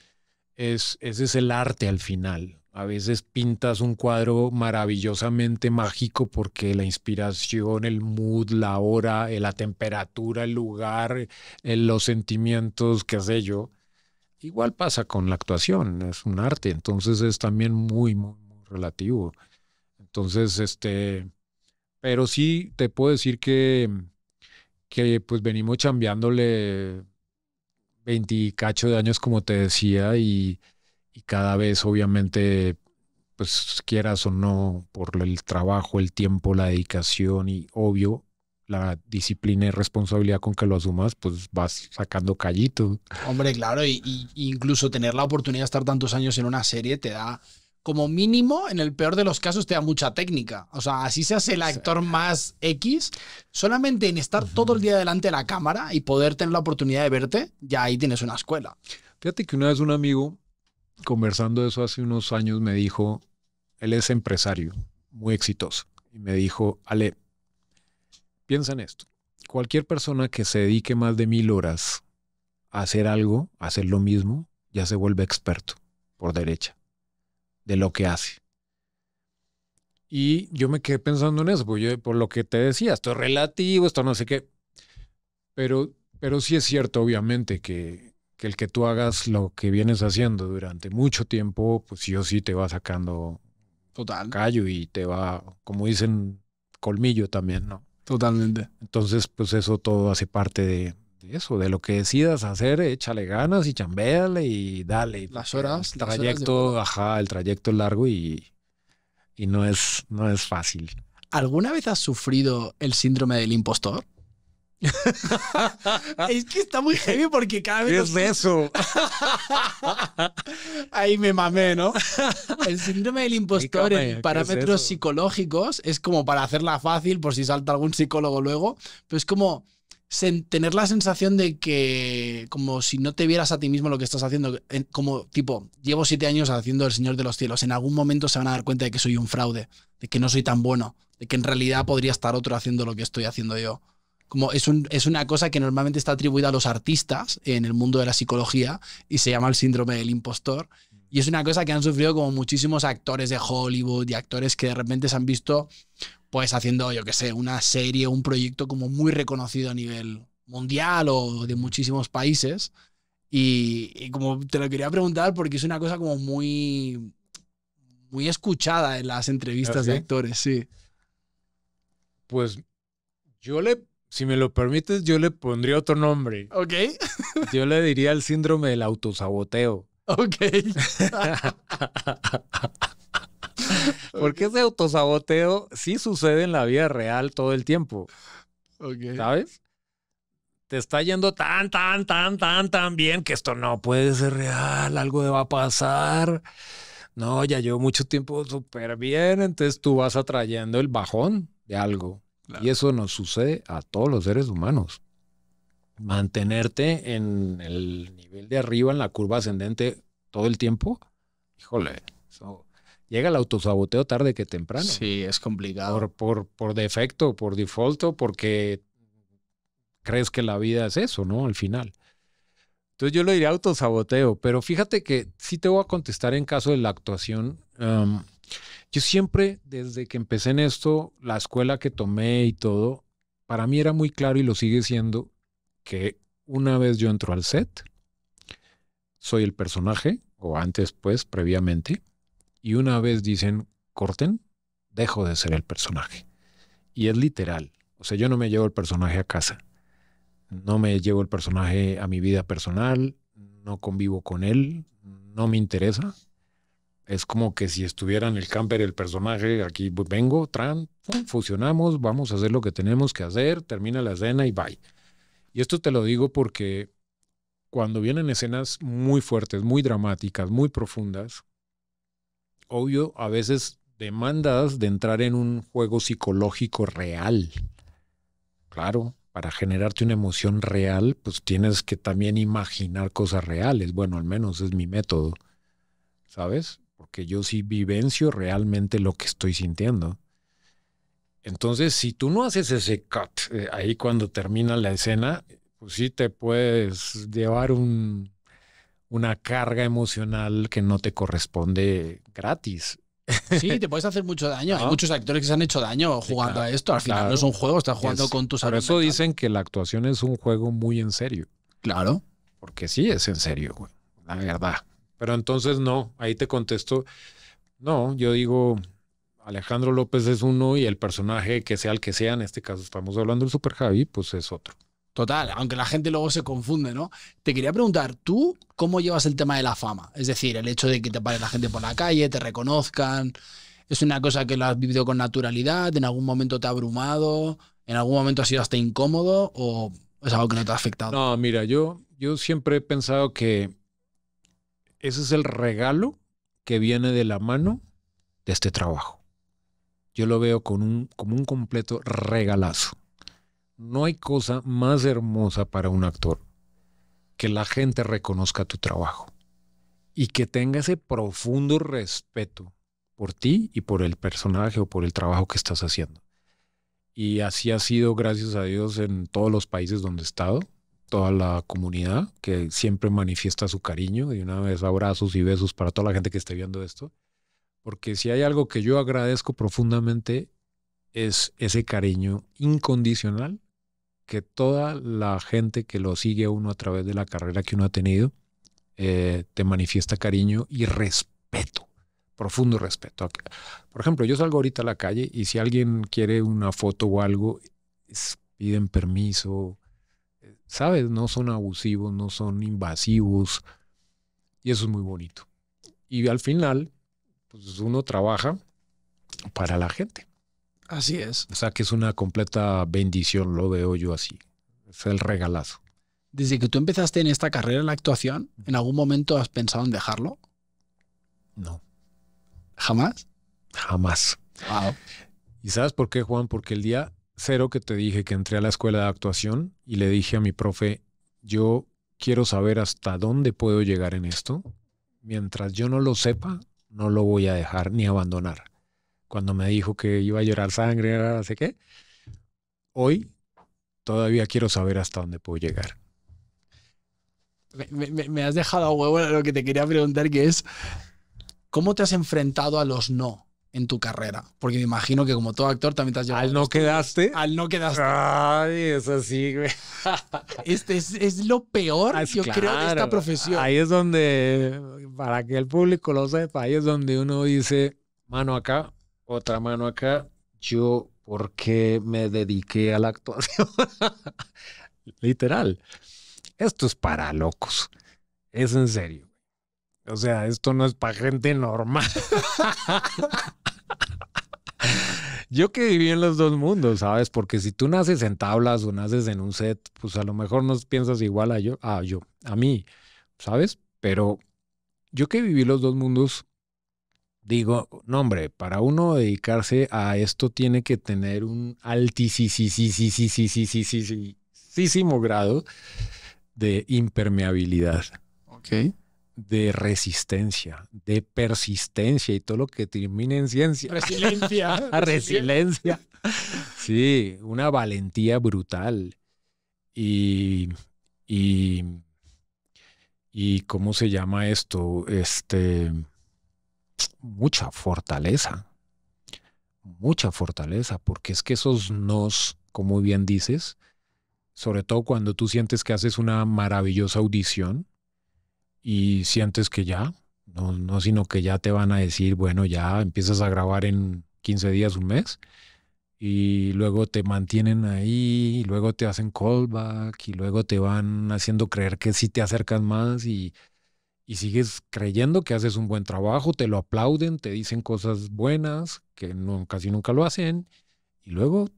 B: es, ese es el arte al final. A veces pintas un cuadro maravillosamente mágico porque la inspiración, el mood, la hora, eh, la temperatura, el lugar, eh, los sentimientos, qué sé yo. Igual pasa con la actuación, es un arte, entonces es también muy, muy, relativo. Entonces, este, pero sí te puedo decir que, que pues venimos chambeándole 20 de años, como te decía, y y cada vez obviamente, pues quieras o no, por el trabajo, el tiempo, la dedicación y obvio la disciplina y responsabilidad con que lo asumas, pues vas sacando callito.
A: Hombre, claro, y, incluso tener la oportunidad de estar tantos años en una serie te da, como mínimo, en el peor de los casos, te da mucha técnica. O sea, así se hace el actor más X, solamente en estar todo el día delante de la cámara y poder tener la oportunidad de verte, ya ahí tienes una escuela.
B: Fíjate que una vez un amigo conversando eso hace unos años, me dijo, él es empresario, muy exitoso, y me dijo, Ale, piensa en esto. Cualquier persona que se dedique más de mil horas a hacer algo, a hacer lo mismo, ya se vuelve experto por derecha de lo que hace. Y yo me quedé pensando en eso, pues, yo, por lo que te decía, esto es relativo, esto no sé qué. Pero, pero sí es cierto, obviamente, que, que el que tú hagas lo que vienes haciendo durante mucho tiempo, pues sí o sí te va sacando Total. callo y te va, como dicen, colmillo también, ¿no? Totalmente. Entonces, pues eso todo hace parte de, eso, de lo que decidas hacer, échale ganas y chambéale y dale. Las horas. El trayecto,
A: ajá, el trayecto largo y, y no, es, no es fácil. ¿Alguna vez has sufrido el síndrome del impostor? es que está muy heavy porque cada vez. es eso? Ahí me mamé, ¿no? El síndrome del impostor en parámetros psicológicos es como para hacerla fácil por si salta algún psicólogo luego, pero es como tener la sensación de que como si no te vieras a ti mismo lo que estás haciendo, como tipo, llevo siete años haciendo el Señor de los Cielos, en algún momento se van a dar cuenta de que soy un fraude, de que no soy tan bueno, de que en realidad podría estar otro haciendo lo que estoy haciendo yo como es, una cosa que normalmente está atribuida a los artistas en el mundo de la psicología y se llama el síndrome del impostor. Y es una cosa que han sufrido como muchísimos actores de Hollywood y actores que de repente se han visto pues haciendo, yo qué sé, una serie, un proyecto como muy reconocido a nivel mundial o de muchísimos países. Y, como te lo quería preguntar porque es una cosa como muy, muy escuchada en las entrevistas de actores, sí. Pues yo le
B: si me lo permites, yo le pondría otro nombre. Ok. yo le diría el síndrome del autosaboteo. Ok. Porque ese autosaboteo sí sucede en la vida real todo el tiempo. ¿Sabes? Te está yendo tan, tan, tan, tan, tan bien que esto no puede ser real, algo va a pasar. No, ya llevo mucho tiempo súper bien, entonces tú vas atrayendo el bajón de algo. Y eso nos sucede a todos los seres humanos. Mantenerte en el nivel de arriba, en la curva ascendente, todo el tiempo, híjole, llega el autosaboteo tarde que temprano. Sí, es complicado. Por, por, por defecto, por default, porque crees que la vida es eso, ¿no? Al final. Entonces yo le diría autosaboteo, pero fíjate que sí te voy a contestar en caso de la actuación. Yo siempre, desde que empecé en esto, la escuela que tomé y todo, para mí era muy claro y lo sigue siendo que una vez yo entro al set, soy el personaje, o antes pues, previamente, y una vez dicen, corten, dejo de ser el personaje. Y es literal. O sea, yo no me llevo el personaje a casa. No me llevo el personaje a mi vida personal. No convivo con él. No me interesa es como que si estuviera en el camper el personaje, aquí vengo, tran, fusionamos, vamos a hacer lo que tenemos que hacer, termina la escena y bye. Y esto te lo digo porque cuando vienen escenas muy fuertes, muy dramáticas, muy profundas, obvio, a veces demandas de entrar en un juego psicológico real. Claro, para generarte una emoción real, pues tienes que también imaginar cosas reales. Bueno, al menos es mi método. ¿Sabes? porque yo sí vivencio realmente lo que estoy sintiendo. Entonces, si tú no haces ese cut eh, ahí cuando termina la escena, pues sí te puedes llevar un, una carga emocional que no te corresponde gratis.
A: Sí, te puedes hacer mucho daño. Hay muchos actores que se han hecho daño jugando a esto. Al final no es un
B: juego, estás jugando con tus Por eso dicen que la actuación es un juego muy en serio. Claro. Porque sí es en serio, güey. La verdad. Pero entonces no, ahí te contesto, no, yo digo, Alejandro López es uno y el personaje que sea el que sea, en este caso estamos hablando del Super Javi, pues es otro.
A: Total, aunque la gente luego se confunde, ¿no? Te quería preguntar, ¿tú cómo llevas el tema de la fama? Es decir, el hecho de que te pare la gente por la calle, te reconozcan, ¿es una cosa que lo has vivido con naturalidad? ¿En algún momento te ha abrumado? ¿En algún momento ha sido hasta incómodo? ¿O es algo que no te ha afectado?
B: No, mira, yo, yo siempre he pensado que ese es el regalo que viene de la mano de este trabajo. Yo lo veo con un, como un completo regalazo. No hay cosa más hermosa para un actor que la gente reconozca tu trabajo y que tenga ese profundo respeto por ti y por el personaje o por el trabajo que estás haciendo. Y así ha sido, gracias a Dios, en todos los países donde he estado toda la comunidad que siempre manifiesta su cariño. Y una vez abrazos y besos para toda la gente que esté viendo esto. Porque si hay algo que yo agradezco profundamente es ese cariño incondicional que toda la gente que lo sigue a uno a través de la carrera que uno ha tenido eh, te manifiesta cariño y respeto, profundo respeto. Por ejemplo, yo salgo ahorita a la calle y si alguien quiere una foto o algo, piden permiso, ¿sabes? No son abusivos, no son invasivos. Y eso es muy bonito. Y al final, pues uno trabaja para la gente. Así es. O sea que es una completa bendición, lo veo yo así. Es el regalazo.
A: Desde que tú empezaste en esta carrera en la actuación, ¿en algún momento has pensado en dejarlo? No. ¿Jamás?
B: Jamás. Wow. ¿Y sabes por qué, Juan? Porque el día cero que te dije que entré a la escuela de actuación y le dije a mi profe, yo quiero saber hasta dónde puedo llegar en esto. Mientras yo no lo sepa, no lo voy a dejar ni abandonar. Cuando me dijo que iba a llorar sangre, no sé qué, hoy todavía quiero saber hasta dónde puedo llegar.
A: Me, has dejado a huevo lo que te quería preguntar, que es, ¿cómo te has enfrentado a los no? en tu carrera? Porque me imagino que como todo actor también te has llevado... ¿Al no quedaste? Al no quedaste. Ay, es así, güey. Este es, es lo peor, yo creo, de esta profesión. Ahí
B: es donde, para que el público lo sepa, ahí es donde uno dice, mano acá, otra mano acá, yo, ¿por qué me dediqué a la actuación? Literal. Esto es para locos. Es en serio. O sea, esto no es para gente normal. Yo que viví en los dos mundos, ¿sabes? Porque si tú naces en tablas o naces en un set, pues a lo mejor no piensas igual a yo, a yo, a mí, ¿sabes? Pero yo que viví los dos mundos, digo, no hombre, para uno dedicarse a esto tiene que tener un altísimo grado de impermeabilidad. Ok de resistencia, de persistencia y todo lo que termina en ciencia. Resiliencia. Resiliencia. Sí, una valentía brutal. Y, y, y, ¿cómo se llama esto? Este, mucha fortaleza. Mucha fortaleza, porque es que esos nos, como bien dices, sobre todo cuando tú sientes que haces una maravillosa audición, y sientes que ya, no, no, sino que ya te van a decir, bueno, ya empiezas a grabar en 15 días, un mes, y luego te mantienen ahí, y luego te hacen callback, y luego te van haciendo creer que si te acercas más y, sigues creyendo que haces un buen trabajo, te lo aplauden, te dicen cosas buenas, que casi nunca lo hacen, y luego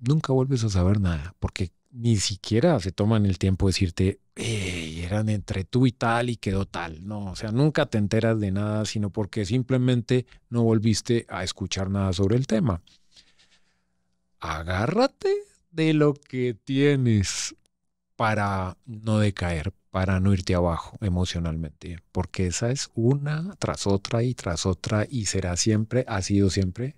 B: nunca vuelves a saber nada, porque ni siquiera se toman el tiempo de decirte, eh, eran entre tú y tal y quedó tal, ¿no? O sea, nunca te enteras de nada, sino porque simplemente no volviste a escuchar nada sobre el tema. Agárrate de lo que tienes para no decaer, para no irte abajo emocionalmente, porque esa es una tras otra y tras otra y será siempre, ha sido siempre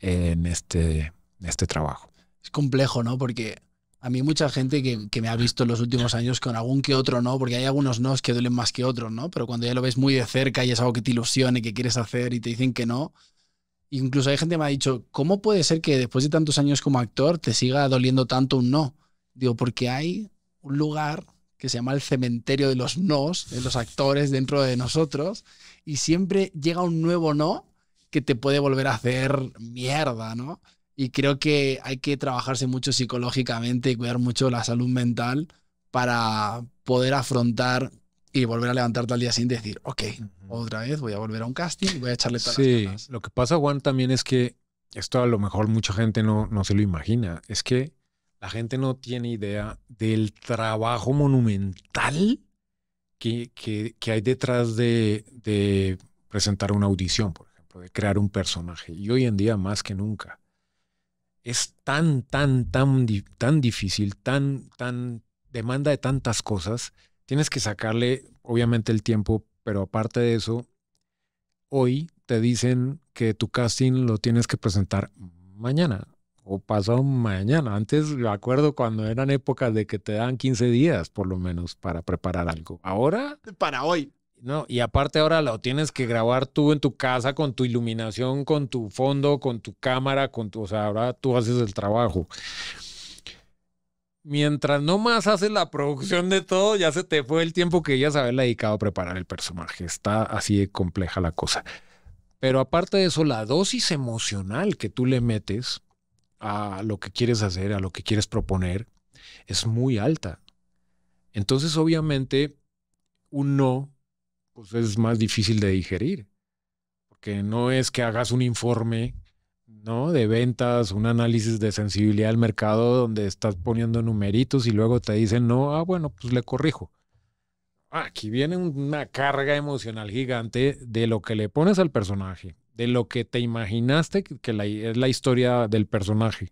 B: en este, este trabajo.
A: Es complejo, ¿no? Porque a mí mucha gente que, me ha visto en los últimos años con algún que otro no, porque hay algunos nos que duelen más que otros, ¿no? Pero cuando ya lo ves muy de cerca y es algo que te ilusiona y que quieres hacer y te dicen que no, incluso hay gente que me ha dicho, ¿cómo puede ser que después de tantos años como actor te siga doliendo tanto un no? Digo, porque hay un lugar que se llama el cementerio de los nos, de los actores dentro de nosotros, y siempre llega un nuevo no que te puede volver a hacer mierda, ¿no? Y creo que hay que trabajarse mucho psicológicamente y cuidar mucho la salud mental para poder afrontar y volver a levantarte al día sin decir, ok, otra vez voy a volver a un casting voy a echarle todas sí, las
B: ganas. Lo que pasa, Juan, también es que esto a lo mejor mucha gente no, no se lo imagina. Es que la gente no tiene idea del trabajo monumental que, que, hay detrás de, de, presentar una audición, por ejemplo, de crear un personaje. Y hoy en día más que nunca es tan, tan, tan, tan difícil, tan, tan, demanda de tantas cosas. Tienes que sacarle, obviamente, el tiempo, pero aparte de eso, hoy te dicen que tu casting lo tienes que presentar mañana o pasado mañana. Antes lo acuerdo cuando eran épocas de que te dan 15 días por lo menos para preparar algo. Ahora... Para hoy. No, y aparte ahora lo tienes que grabar tú en tu casa con tu iluminación, con tu fondo, con tu cámara, con tu, o sea, ahora tú haces el trabajo. Mientras no más haces la producción de todo, ya se te fue el tiempo que ya se había dedicado a preparar el personaje. Está así de compleja la cosa. Pero aparte de eso, la dosis emocional que tú le metes a lo que quieres hacer, a lo que quieres proponer, es muy alta. Entonces, obviamente, un no pues es más difícil de digerir. Porque no es que hagas un informe, ¿no? De ventas, un análisis de sensibilidad al mercado donde estás poniendo numeritos y luego te dicen, no, ah, bueno, pues le corrijo. Aquí viene una carga emocional gigante de lo que le pones al personaje, de lo que te imaginaste que es la historia del personaje.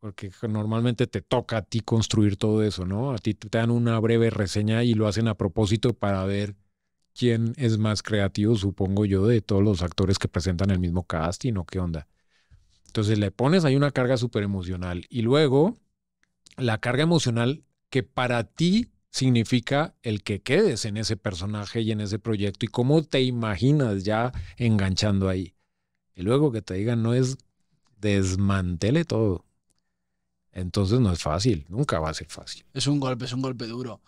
B: Porque normalmente te toca a ti construir todo eso, ¿no? A ti te dan una breve reseña y lo hacen a propósito para ver quién es más creativo, supongo yo, de todos los actores que presentan el mismo casting o qué onda. Entonces le pones ahí una carga súper emocional y luego la carga emocional que para ti significa el que quedes en ese personaje y en ese proyecto y cómo te imaginas ya enganchando ahí. Y luego que te digan, no es desmantele todo. Entonces no es fácil, nunca va a ser fácil.
A: Es un golpe, es un golpe duro.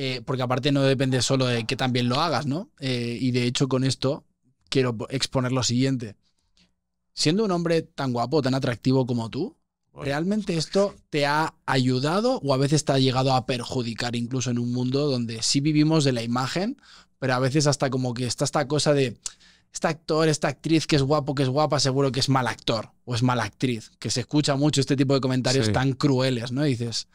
A: Eh, porque aparte no depende solo de que también lo hagas, ¿no? Eh, y de hecho con esto quiero exponer lo siguiente. Siendo un hombre tan guapo, tan atractivo como tú, ¿realmente pues, esto te ha ayudado o a veces te ha llegado a perjudicar incluso en un mundo donde sí vivimos de la imagen, pero a veces hasta como que está esta cosa de este actor, esta actriz que es guapo, que es guapa, seguro que es mal actor o es mala actriz, que se escucha mucho este tipo de comentarios tan crueles, ¿no? dices,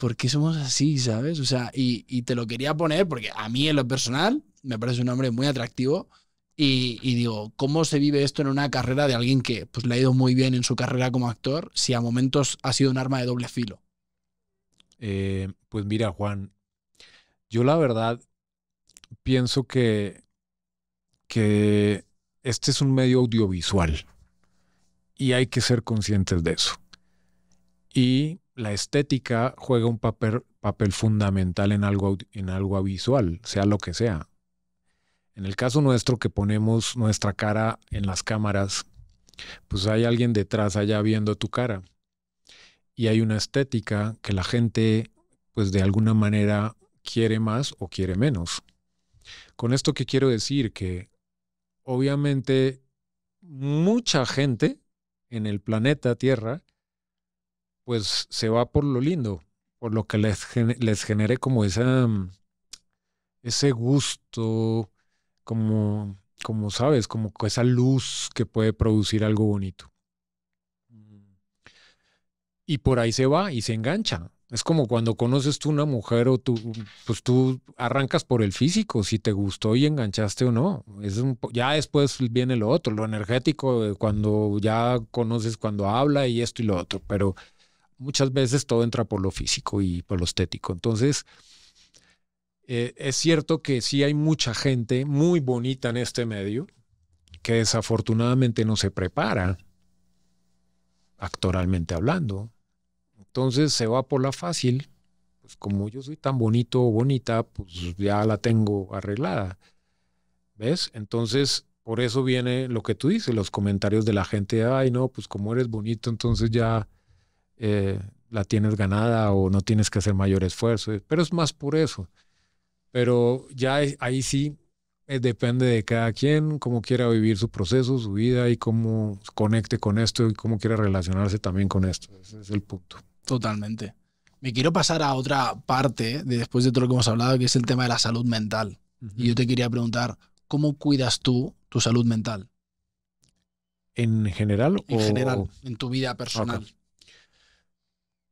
A: ¿por qué somos así, sabes? O sea, y, te lo quería poner porque a mí en lo personal me parece un hombre muy atractivo y, digo, ¿cómo se vive esto en una carrera de alguien que pues, le ha ido muy bien en su carrera como actor si a momentos ha sido un arma de doble filo?
B: Eh, pues mira, Juan,
A: yo la verdad
B: pienso que, que este es un medio audiovisual y hay que ser conscientes de eso. Y la estética juega un papel, papel fundamental en algo, en algo visual, sea lo que sea. En el caso nuestro que ponemos nuestra cara en las cámaras, pues hay alguien detrás allá viendo tu cara. Y hay una estética que la gente, pues de alguna manera, quiere más o quiere menos. Con esto que quiero decir que obviamente mucha gente en el planeta Tierra pues se va por lo lindo, por lo que les, les genere como esa, mm, ese gusto, como, como sabes, como esa luz que puede producir algo bonito. Y por ahí se va y se engancha. Es como cuando conoces tú una mujer o tú, pues tú arrancas por el físico, si te gustó y enganchaste o no. Es ya después viene lo otro, lo energético, eh, cuando ya conoces, cuando habla y esto y lo otro. Pero muchas veces todo entra por lo físico y por lo estético. Entonces, eh, es cierto que sí hay mucha gente muy bonita en este medio que desafortunadamente no se prepara actoralmente hablando. Entonces se va por la fácil. Pues como yo soy tan bonito o bonita, pues ya la tengo arreglada. ¿Ves? Entonces, por eso viene lo que tú dices, los comentarios de la gente, ay, no, pues como eres bonito, entonces ya eh, la tienes ganada o no tienes que hacer mayor esfuerzo, eh, pero es más por eso. Pero ya ahí sí eh, depende de cada quien, cómo quiera vivir su proceso, su vida y cómo conecte con esto y cómo quiera relacionarse también con esto. Ese es el punto.
A: Totalmente. Me quiero pasar a otra parte después de todo lo que hemos hablado, que es el tema de la salud mental. Y yo te quería preguntar, ¿cómo cuidas tú tu salud mental? ¿En general? En general, en
B: tu vida personal.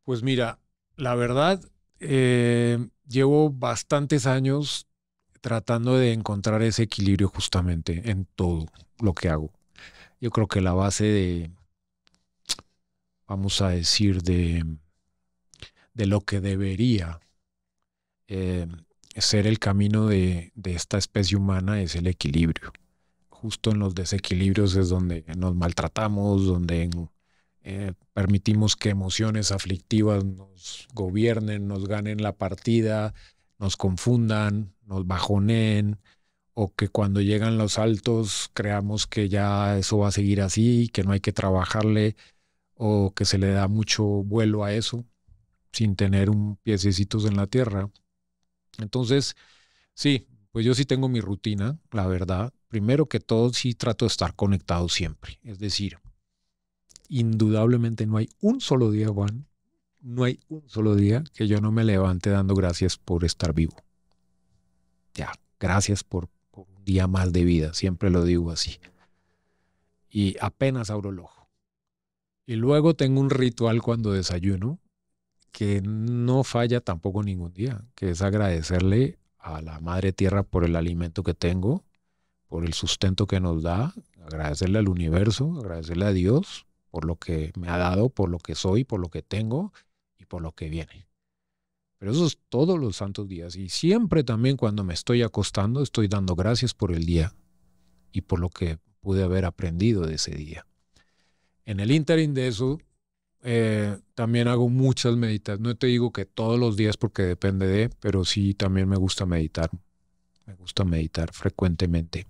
B: Pues mira, la verdad, eh, llevo bastantes años tratando de encontrar ese equilibrio justamente en todo lo que hago. Yo creo que la base de, vamos a decir, de, de lo que debería eh, ser el camino de, de, esta especie humana es el equilibrio. Justo en los desequilibrios es donde nos maltratamos, donde eh, permitimos que emociones aflictivas nos gobiernen, nos ganen la partida, nos confundan, nos bajoneen, o que cuando llegan los altos creamos que ya eso va a seguir así, que no hay que trabajarle, o que se le da mucho vuelo a eso, sin tener un piececitos en la tierra. Entonces, sí, pues yo sí tengo mi rutina, la verdad. Primero que todo, sí trato de estar conectado siempre. Es decir, indudablemente no hay un solo día, Juan, no hay un solo día que yo no me levante dando gracias por estar vivo. Ya, gracias por, un día más de vida, siempre lo digo así. Y apenas abro el ojo. Y luego tengo un ritual cuando desayuno que no falla tampoco ningún día, que es agradecerle a la Madre Tierra por el alimento que tengo, por el sustento que nos da, agradecerle al universo, agradecerle a Dios por lo que me ha dado, por lo que soy, por lo que tengo y por lo que viene. Pero eso es todos los santos días. Y siempre también cuando me estoy acostando, estoy dando gracias por el día y por lo que pude haber aprendido de ese día. En el ínterin de eso, eh, también hago muchas meditaciones. No te digo que todos los días porque depende de, pero sí también me gusta meditar. Me gusta meditar frecuentemente.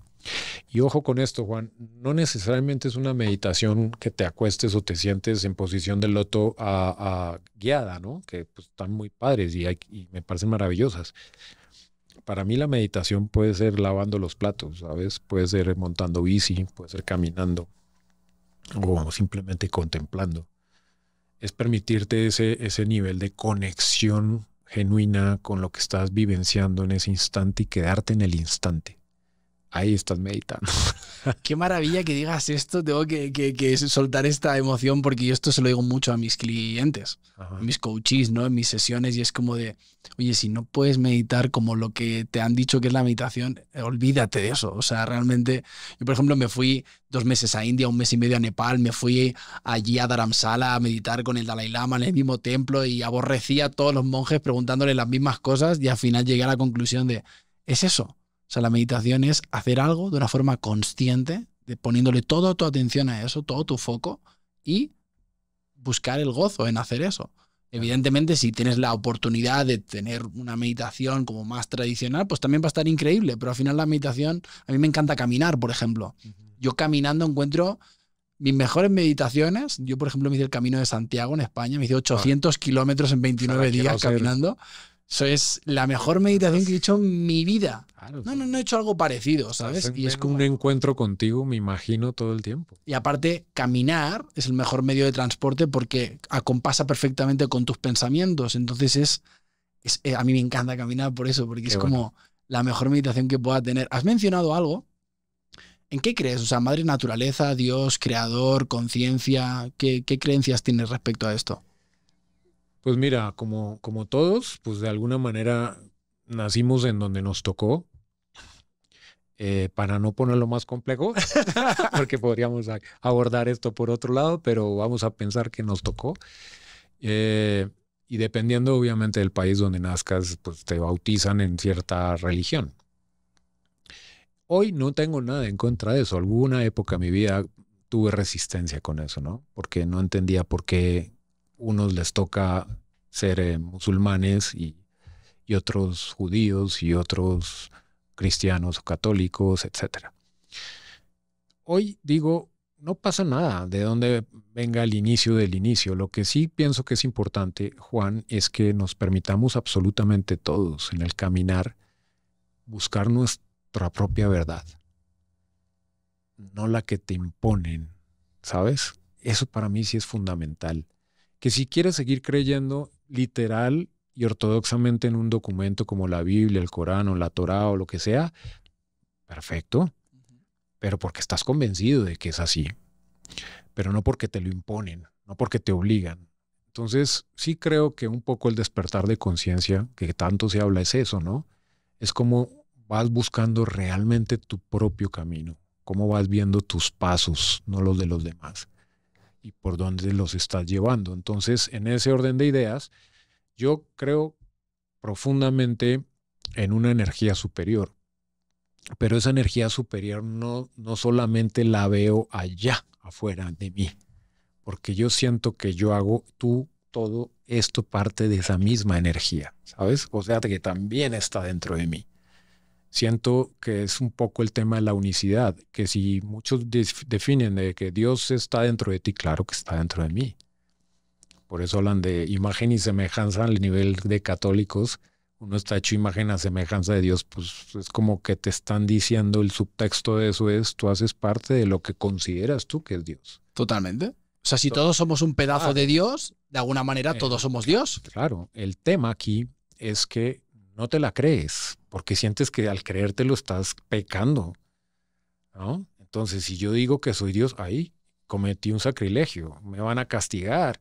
B: Y ojo con esto, Juan, no necesariamente es una meditación que te acuestes o te sientes en posición de loto a, guiada, ¿no? Que pues, están muy padres y, me parecen maravillosas. Para mí la meditación puede ser lavando los platos, ¿sabes? Puede ser montando bici, puede ser caminando o simplemente contemplando. Es permitirte ese, ese nivel de conexión genuina con lo que estás vivenciando en ese instante y quedarte en el instante ahí estás meditando.
A: Qué maravilla que digas esto, tengo que, soltar esta emoción porque yo esto se lo digo mucho a mis clientes, a mis coaches, ¿no? en mis sesiones y es como de, oye, si no puedes meditar como lo que te han dicho que es la meditación, eh, olvídate de eso. O sea, realmente, yo por ejemplo me fui dos meses a India, un mes y medio a Nepal, me fui allí a Dharamsala a meditar con el Dalai Lama en el mismo templo y aborrecía a todos los monjes preguntándole las mismas cosas y al final llegué a la conclusión de, es eso o sea, la meditación es hacer algo de una forma consciente, de poniéndole toda tu atención a eso, todo tu foco y buscar el gozo en hacer eso. Evidentemente, si tienes la oportunidad de tener una meditación como más tradicional, pues también va a estar increíble, pero al final la meditación, a mí me encanta caminar, por ejemplo. Yo caminando encuentro mis mejores meditaciones. Yo, por ejemplo, me hice el Camino de Santiago en España, me hice 800 kilómetros en 29 días caminando. Eso es la mejor meditación que he hecho en mi vida. no, no, he hecho algo parecido, ¿sabes? Y es
B: como un encuentro contigo, me imagino, todo el tiempo.
A: Y aparte, caminar es el mejor medio de transporte porque acompasa perfectamente con tus pensamientos. Entonces es, eh, a mí me encanta caminar por eso, porque es como la mejor meditación que pueda tener. Has mencionado algo. ¿En qué crees? O sea, madre naturaleza, Dios, creador, conciencia. ¿Qué creencias tienes respecto a esto? Pues mira,
B: como, como todos, pues de alguna manera nacimos en donde nos tocó. Eh, para no ponerlo más complejo, porque podríamos abordar esto por otro lado, pero vamos a pensar que nos tocó. Eh, y dependiendo obviamente del país donde nazcas, pues te bautizan en cierta religión. Hoy no tengo nada en contra de eso. Alguna época de mi vida tuve resistencia con eso, ¿no? Porque no entendía por qué unos les toca ser eh, musulmanes y, y, otros judíos y otros cristianos o católicos, etc. Hoy digo, no pasa nada de donde venga el inicio del inicio. Lo que sí pienso que es importante, Juan, es que nos permitamos absolutamente todos en el caminar buscar nuestra propia verdad, no la que te imponen, ¿sabes? Eso para mí sí es fundamental que si quieres seguir creyendo literal y ortodoxamente en un documento como la Biblia, el Corán o la Torá o lo que sea, perfecto, pero porque estás convencido de que es así, pero no porque te lo imponen, no porque te obligan. Entonces, sí creo que un poco el despertar de conciencia que tanto se habla es eso, ¿no? Es como vas buscando realmente tu propio camino, cómo vas viendo tus pasos, no los de los demás y por dónde los estás llevando. Entonces, en ese orden de ideas, yo creo profundamente en una energía superior, pero esa energía superior no, no solamente la veo allá, afuera de mí, porque yo siento que yo hago tú todo esto parte de esa misma energía, ¿sabes? O sea, que también está dentro de mí siento que es un poco el tema de la unicidad, que si muchos definen de que Dios está dentro de ti, claro que está dentro de mí. Por eso hablan de imagen y semejanza al nivel de católicos. Uno está hecho imagen a semejanza de Dios, pues es como que te están diciendo el subtexto de eso es, tú haces parte de lo que consideras tú que es Dios. Totalmente. O sea, si todos somos un pedazo de Dios, de alguna manera todos somos Dios. Claro, el tema aquí es que no te la crees, porque sientes que al creértelo estás pecando. ¿no? Entonces, si yo digo que soy Dios, ahí cometí un sacrilegio, me van a castigar,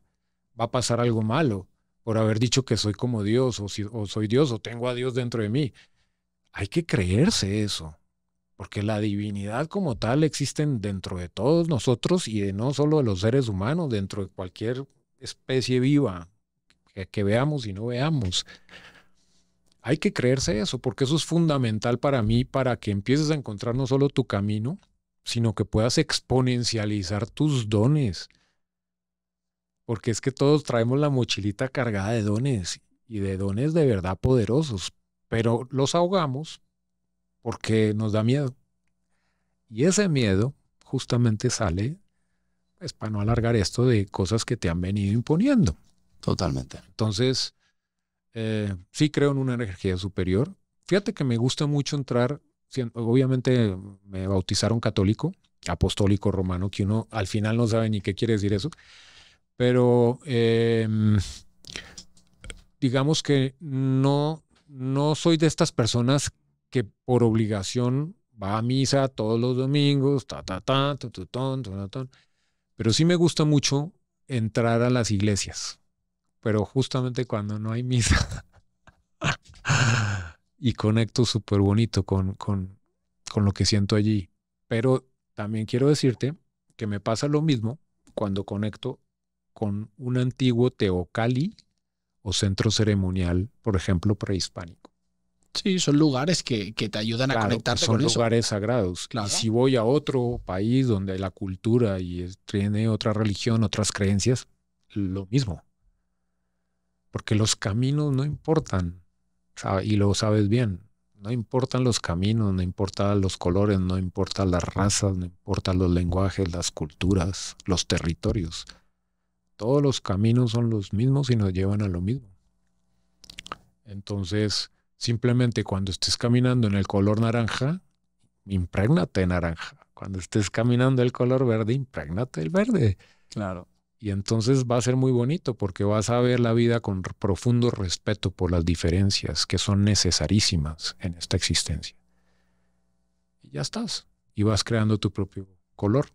B: va a pasar algo malo por haber dicho que soy como Dios o, si, soy Dios o tengo a Dios dentro de mí. Hay que creerse eso, porque la divinidad como tal existe dentro de todos nosotros y de no solo de los seres humanos, dentro de cualquier especie viva que veamos y no veamos. Hay que creerse eso, porque eso es fundamental para mí, para que empieces a encontrar no solo tu camino, sino que puedas exponencializar tus dones. Porque es que todos traemos la mochilita cargada de dones y de dones de verdad poderosos, pero los ahogamos porque nos da miedo. Y ese miedo justamente sale, es pues, para no alargar esto, de cosas que te han venido imponiendo. Totalmente. Entonces, eh, sí creo en una energía superior. Fíjate que me gusta mucho entrar, obviamente me bautizaron católico, apostólico romano, que uno al final no sabe ni qué quiere decir eso, pero em, digamos que no, no soy de estas personas que por obligación va a misa todos los domingos, pero sí me gusta mucho entrar a las iglesias pero justamente cuando no hay misa y conecto súper bonito con, con, con lo que siento allí. Pero también quiero decirte que me pasa lo mismo cuando conecto con un antiguo teocalli o centro ceremonial, por ejemplo, prehispánico. Sí, son
A: lugares que, te ayudan a conectarte son con Son
B: lugares sagrados. si voy a otro país donde la cultura y tiene otra religión, otras creencias, lo mismo porque los caminos no importan, y lo sabes bien, no importan los caminos, no importan los colores, no importan las razas, no importan los lenguajes, las culturas, los territorios. Todos los caminos son los mismos y nos llevan a lo mismo. Entonces, simplemente cuando estés caminando en el color naranja, impregnate naranja. Cuando estés caminando el color verde, impregnate el verde. Claro. Y entonces va a ser muy bonito porque vas a ver la vida con profundo respeto por las diferencias que son necesarísimas en esta existencia.
A: Y ya estás.
B: Y vas creando tu propio color.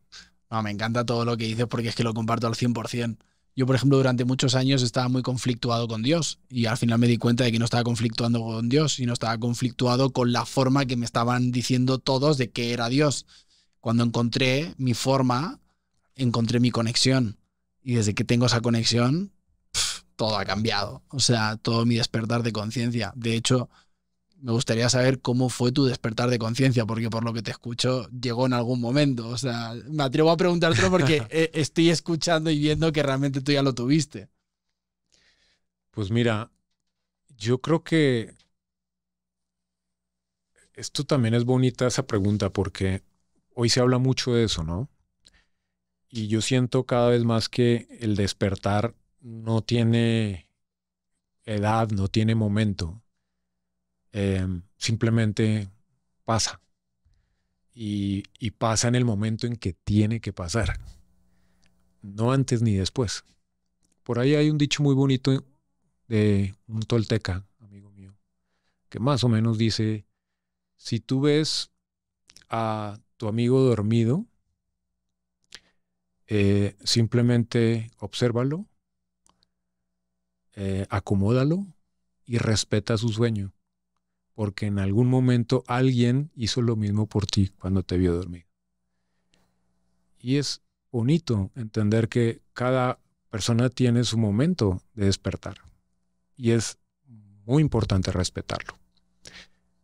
A: No, ah, me encanta todo lo que dices porque es que lo comparto al 100%. Yo, por ejemplo, durante muchos años estaba muy conflictuado con Dios y al final me di cuenta de que no estaba conflictuando con Dios, sino estaba conflictuado con la forma que me estaban diciendo todos de que era Dios. Cuando encontré mi forma, encontré mi conexión y desde que tengo esa conexión, todo ha cambiado. O sea, todo mi despertar de conciencia. De hecho, me gustaría saber cómo fue tu despertar de conciencia, porque por lo que te escucho, llegó en algún momento. O sea, me atrevo a preguntártelo porque e-, estoy escuchando y viendo que realmente tú ya lo tuviste.
B: Pues mira, yo creo que esto también es bonita esa pregunta porque hoy se habla mucho de eso, ¿no? y yo siento cada vez más que el despertar no tiene edad, no tiene momento, em, simplemente pasa. y, pasa en el momento en que tiene que pasar, no antes ni después. Por ahí hay un dicho muy bonito de un tolteca, amigo mío, que más o menos dice, si tú ves a tu amigo dormido, eh, simplemente obsérvalo, eh, acomódalo y respeta su sueño, porque en algún momento alguien hizo lo mismo por ti cuando te vio dormido. Y es bonito entender que cada persona tiene su momento de despertar y es muy importante respetarlo.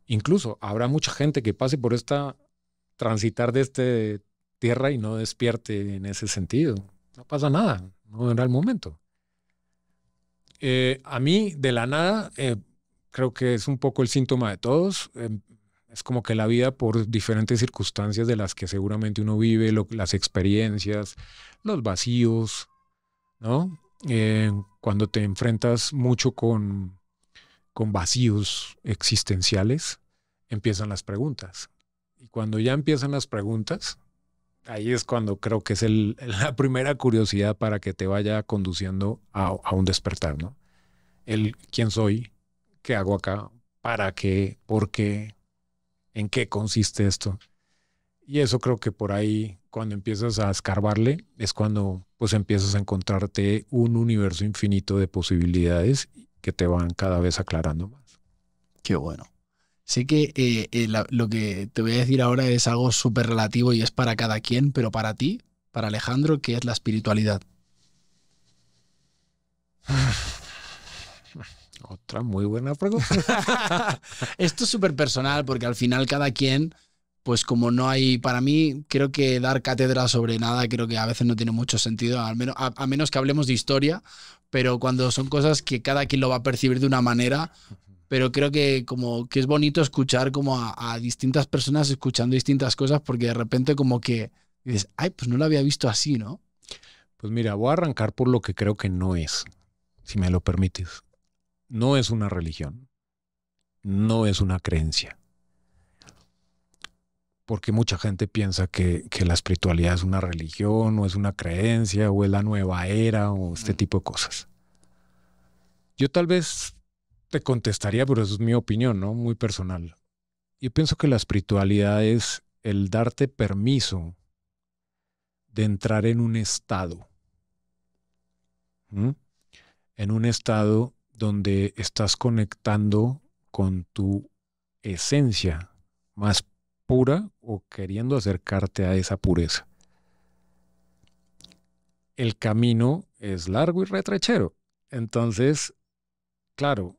B: Incluso habrá mucha gente que pase por esta transitar de este tierra y no despierte en ese sentido. No pasa nada, no era el momento. Eh, a mí, de la nada, eh, creo que es un poco el síntoma de todos. Em, es como que la vida por diferentes circunstancias de las que seguramente uno vive, las experiencias, los vacíos, ¿no? Eh, cuando te enfrentas mucho con, con vacíos existenciales, empiezan las preguntas. Y cuando ya empiezan las preguntas, ahí es cuando creo que es la primera curiosidad para que te vaya conduciendo a, a, un despertar, ¿no? El quién soy, qué hago acá, para qué, por qué, en qué consiste esto. Y eso creo que por ahí, cuando empiezas a escarbarle, es cuando pues empiezas a encontrarte un universo infinito de posibilidades que te van cada vez aclarando más. Qué bueno.
A: Sé que eh, eh, lo que te voy a decir ahora es algo súper relativo y es para cada quien, pero para ti, para Alejandro, ¿qué es la espiritualidad? Otra muy buena pregunta. Esto es súper personal porque al final cada quien, pues como no hay, para mí creo que dar cátedra sobre nada creo que a veces no tiene mucho sentido, al menos, a menos que hablemos de historia, pero cuando son cosas que cada quien lo va a percibir de una manera, pero creo que como que es bonito escuchar como a, distintas personas escuchando distintas cosas porque de repente como que dices, ay, pues no lo había visto así, ¿no?
B: Pues mira, voy a arrancar por lo que creo que no es, si me lo permites. No es una religión, no es una creencia. Porque mucha gente piensa que, que la espiritualidad es una religión o es una creencia o es la nueva era o este tipo de cosas. Yo tal vez te contestaría, pero eso es mi opinión, ¿no? Muy personal. Yo pienso que la espiritualidad es el darte permiso de entrar en un estado. En un estado donde estás conectando con tu esencia más pura o queriendo acercarte a esa pureza. El camino es largo y retrechero. Entonces, claro,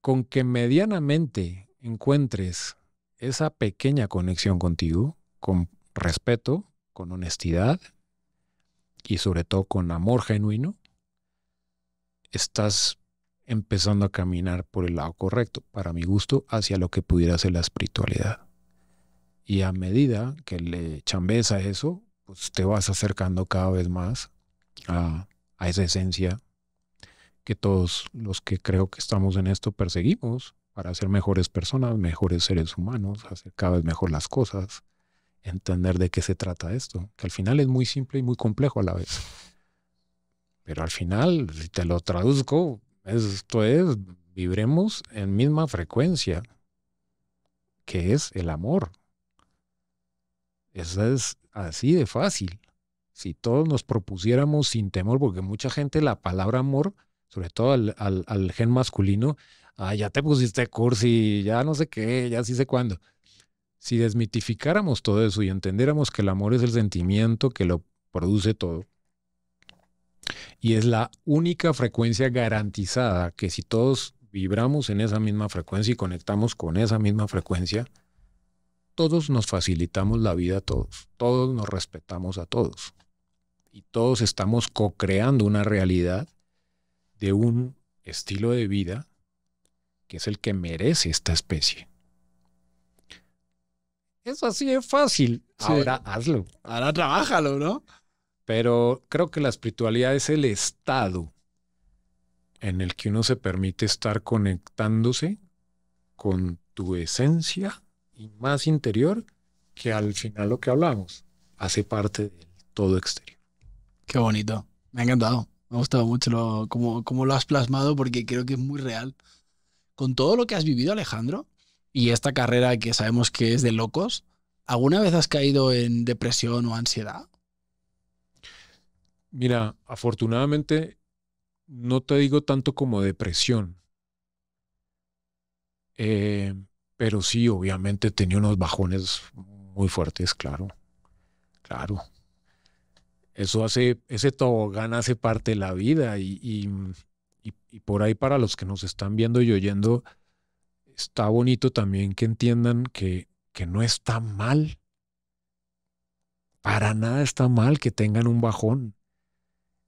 B: con que medianamente encuentres esa pequeña conexión contigo, con respeto, con honestidad y sobre todo con amor genuino, estás empezando a caminar por el lado correcto, para mi gusto, hacia lo que pudiera ser la espiritualidad. Y a medida que le chambes a eso, pues te vas acercando cada vez más a, a esa esencia que todos los que creo que estamos en esto perseguimos para ser mejores personas, mejores seres humanos, hacer cada vez mejor las cosas, entender de qué se trata esto, que al final es muy simple y muy complejo a la vez. Pero al final, si te lo traduzco, esto es, vibremos en misma frecuencia, que es el amor. Eso es así de fácil. Si todos nos propusiéramos sin temor, porque mucha gente la palabra amor sobre todo al, gen masculino, ah, ya te pusiste cursi, ya no sé qué, ya sí sé cuándo. Si desmitificáramos todo eso y entendiéramos que el amor es el sentimiento que lo produce todo, y es la única frecuencia garantizada que si todos vibramos en esa misma frecuencia y conectamos con esa misma frecuencia, todos nos facilitamos la vida a todos, todos nos respetamos a todos y todos estamos co-creando una realidad de un estilo de vida que es el que merece esta especie.
A: eso así es fácil. Ahora hazlo. Ahora trabajalo ¿no?
B: Pero creo que la espiritualidad es el estado en el que uno se permite estar conectándose con tu esencia
A: y más interior, que al final lo que hablamos hace parte del todo exterior. Qué bonito. Me ha encantado. Me ha gustado mucho lo, cómo, lo has plasmado porque creo que es muy real. Con todo lo que has vivido, Alejandro, y esta carrera que sabemos que es de locos, ¿alguna vez has caído en depresión o ansiedad?
B: Mira, afortunadamente no te digo tanto como depresión. Eh, pero sí, obviamente tenía unos bajones muy fuertes, claro. Claro eso hace, ese tobogán hace parte de la vida mm, y, por ahí para los que nos están viendo y oyendo, está bonito también que entiendan que, que no está mal. Para nada está mal que tengan un bajón.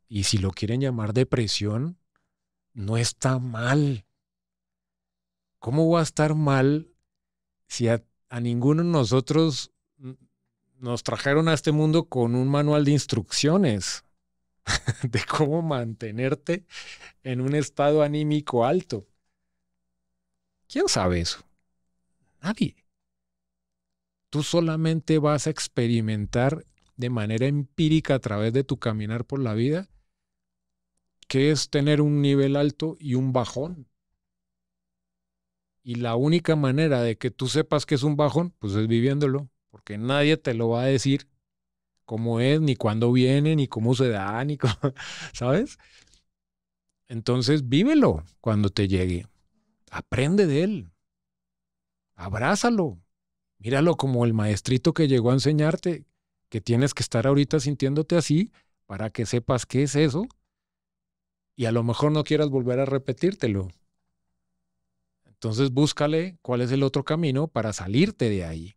B: Y si lo quieren llamar depresión, no está mal. ¿Cómo va a estar mal si a ninguno de nosotros nos trajeron a este mundo con un manual de instrucciones de cómo mantenerte en un estado anímico alto. ¿Quién sabe eso? Nadie. Tú solamente vas a experimentar de manera empírica a través de tu caminar por la vida que es tener un nivel alto y un bajón. Y la única manera de que tú sepas que es un bajón, pues es viviéndolo porque nadie te lo va a decir cómo es, ni cuándo viene, ni cómo se da, ni ¿sabes? Entonces vívelo cuando te llegue. Aprende de él. Abrázalo. Míralo como el maestrito que llegó a enseñarte que tienes que estar ahorita sintiéndote así para que sepas qué es eso y a lo mejor no quieras volver a repetírtelo. Entonces búscale cuál es el otro camino para salirte de ahí.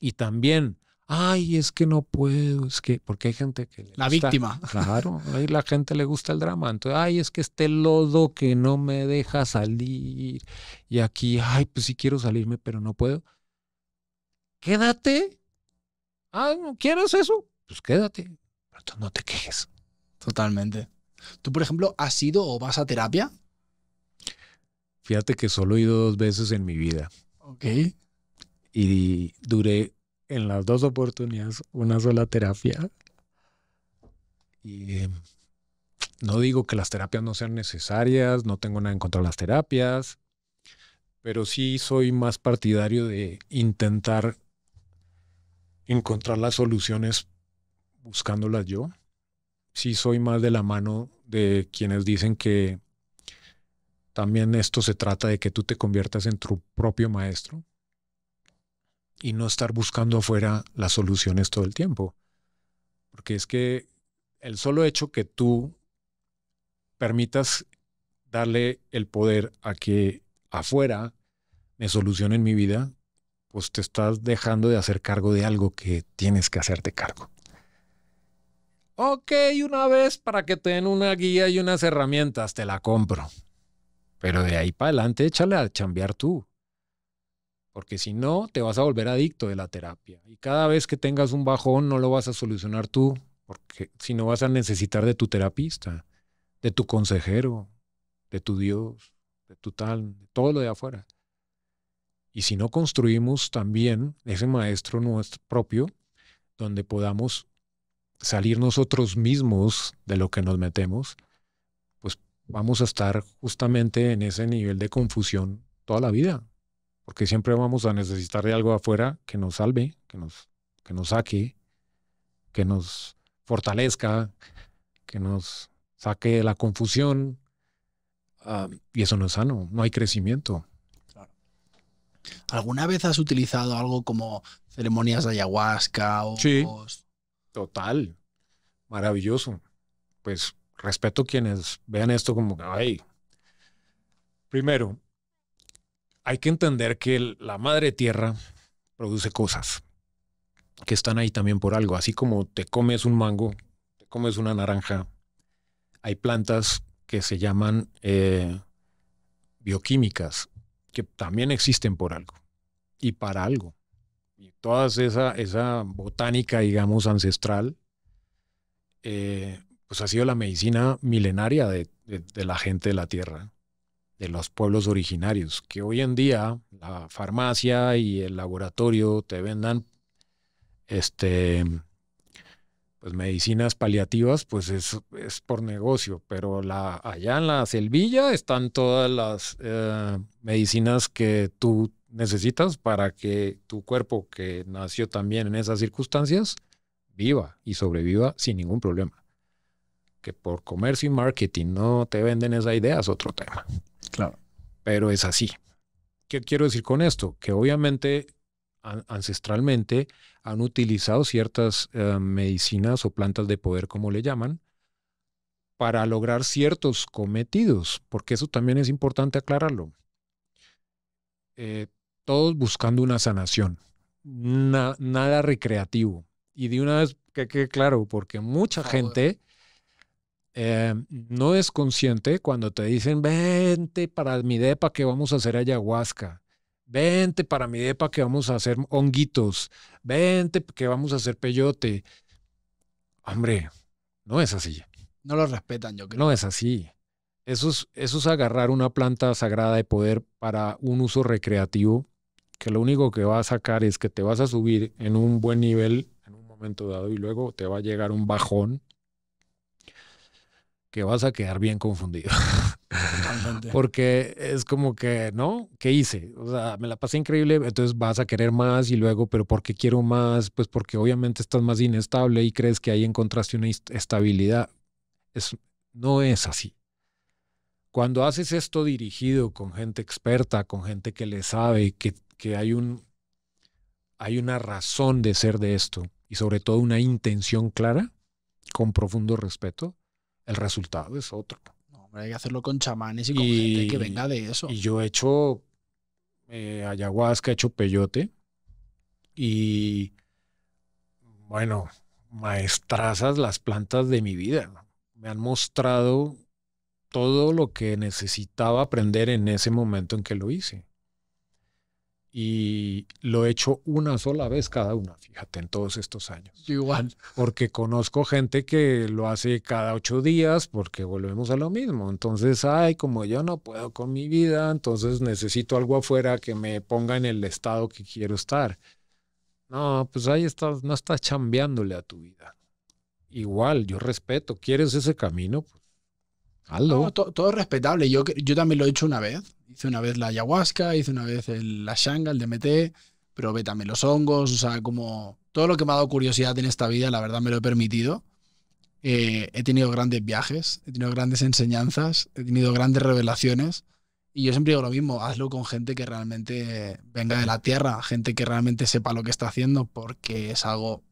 B: Y también, ay, es que no puedo, es que, porque hay gente que... Le la víctima. Claro, ahí la gente le gusta el drama. Entonces, ay, es que este lodo que no me deja salir. Y aquí, ay, pues sí quiero salirme, pero no puedo. Quédate. Ah, ¿no quieres eso?
A: Pues quédate. Pero no te quejes. Totalmente. ¿Tú, por ejemplo, has ido o vas a terapia?
B: Fíjate que solo he ido dos veces en mi vida. Ok y duré en las dos oportunidades una sola terapia. Y em, no digo que las terapias no sean necesarias, no tengo nada en contra de las terapias, pero sí soy más partidario de intentar encontrar las soluciones buscándolas yo. Sí soy más de la mano de quienes dicen que también esto se trata de que tú te conviertas en tu propio maestro y no estar buscando afuera las soluciones todo el tiempo. Porque es que el solo hecho que tú permitas darle el poder a que afuera me solucionen mi vida, pues te estás dejando de hacer cargo de algo que tienes que hacerte cargo. Ok, una vez para que te den una guía y unas herramientas, te la compro. Pero de ahí para adelante échale a chambear tú porque si no, te vas a volver adicto de la terapia. Y cada vez que tengas un bajón, no lo vas a solucionar tú, porque si no vas a necesitar de tu terapista, de tu consejero, de tu Dios, de tu tal, de todo lo de afuera. Y si no construimos también ese maestro nuestro propio, donde podamos salir nosotros mismos de lo que nos metemos, pues vamos a estar justamente en ese nivel de confusión toda la vida porque siempre vamos a necesitar de algo afuera que nos salve, que nos, que nos saque, que nos fortalezca, que nos saque la confusión. Ah, y eso no es sano, no hay crecimiento.
A: ¿Alguna vez has utilizado algo como ceremonias de ayahuasca o... Sí, total,
B: maravilloso. Pues respeto quienes vean esto como, ay, primero, hay que entender que la madre tierra produce cosas que están ahí también por algo. Así como te comes un mango, te comes una naranja, hay plantas que se llaman eh, bioquímicas, que también existen por algo y para algo. Y toda esa, esa botánica, digamos, ancestral, eh, pues ha sido la medicina milenaria de la gente de la tierra de los pueblos originarios, que hoy en día la farmacia y el laboratorio te vendan este, pues medicinas paliativas, pues es, por negocio, pero allá en la selvilla están todas las eh, medicinas que tú necesitas para que tu cuerpo, que nació también en esas circunstancias, viva y sobreviva sin ningún problema. Que por comercio y marketing no te venden esa idea es otro tema. Claro. Pero es así. ¿Qué quiero decir con esto? Que obviamente ancestralmente han utilizado ciertas eh, medicinas o plantas de poder, como le llaman, para lograr ciertos cometidos, porque eso también es importante aclararlo. Eh, todos buscando una sanación, nada recreativo. Y de una vez que claro, porque mucha gente eh, no es consciente cuando te dicen, vente para mi depa que vamos a hacer ayahuasca, vente para mi depa que vamos a hacer honguitos, vente que vamos a hacer peyote. Hombre, no es así.
A: No lo respetan, yo creo. No es
B: así. Eso es, eso es agarrar una planta sagrada de poder para un uso recreativo, que lo único que va a sacar es que te vas a subir en un buen nivel en un momento dado y luego te va a llegar un bajón que vas a quedar bien confundido. Porque es como que, ¿no? ¿Qué hice? O sea, me la pasé increíble, entonces vas a querer más y luego, pero ¿por qué quiero más? Pues porque obviamente estás más inestable y crees que ahí encontraste una estabilidad. Es, no es así. Cuando haces esto dirigido con gente experta, con gente que le sabe, que, que hay, un, hay una razón de ser de esto y sobre todo una intención clara, con profundo respeto, el resultado
A: es otro. No, hombre, hay que hacerlo con chamanes y con gente que venga de eso. Y yo he hecho eh, ayahuasca, he hecho peyote
B: y, bueno, maestrazas las plantas de mi vida. Me han mostrado todo lo que necesitaba aprender en ese momento en que lo hice y lo he hecho una sola vez cada una, fíjate, en todos estos años. Igual. Porque conozco gente que lo hace cada ocho días porque volvemos a lo mismo. Entonces, ay, como yo no puedo con mi vida, entonces necesito algo afuera que me ponga en el estado que quiero estar. No, pues ahí estás, no estás chambeándole a tu vida.
A: Igual, yo respeto, ¿quieres ese camino? Pues todo respetable. Yo, yo también lo he hecho una vez. Hice una vez la ayahuasca, hice una vez el, la shanga, el DMT, probé también los hongos, o sea, como todo lo que me ha dado curiosidad en esta vida, la verdad me lo he permitido. Eh, he tenido grandes viajes, he tenido grandes enseñanzas, he tenido grandes revelaciones. Y yo siempre digo lo mismo, hazlo con gente que realmente venga de la tierra, gente que realmente sepa lo que está haciendo, porque es algo,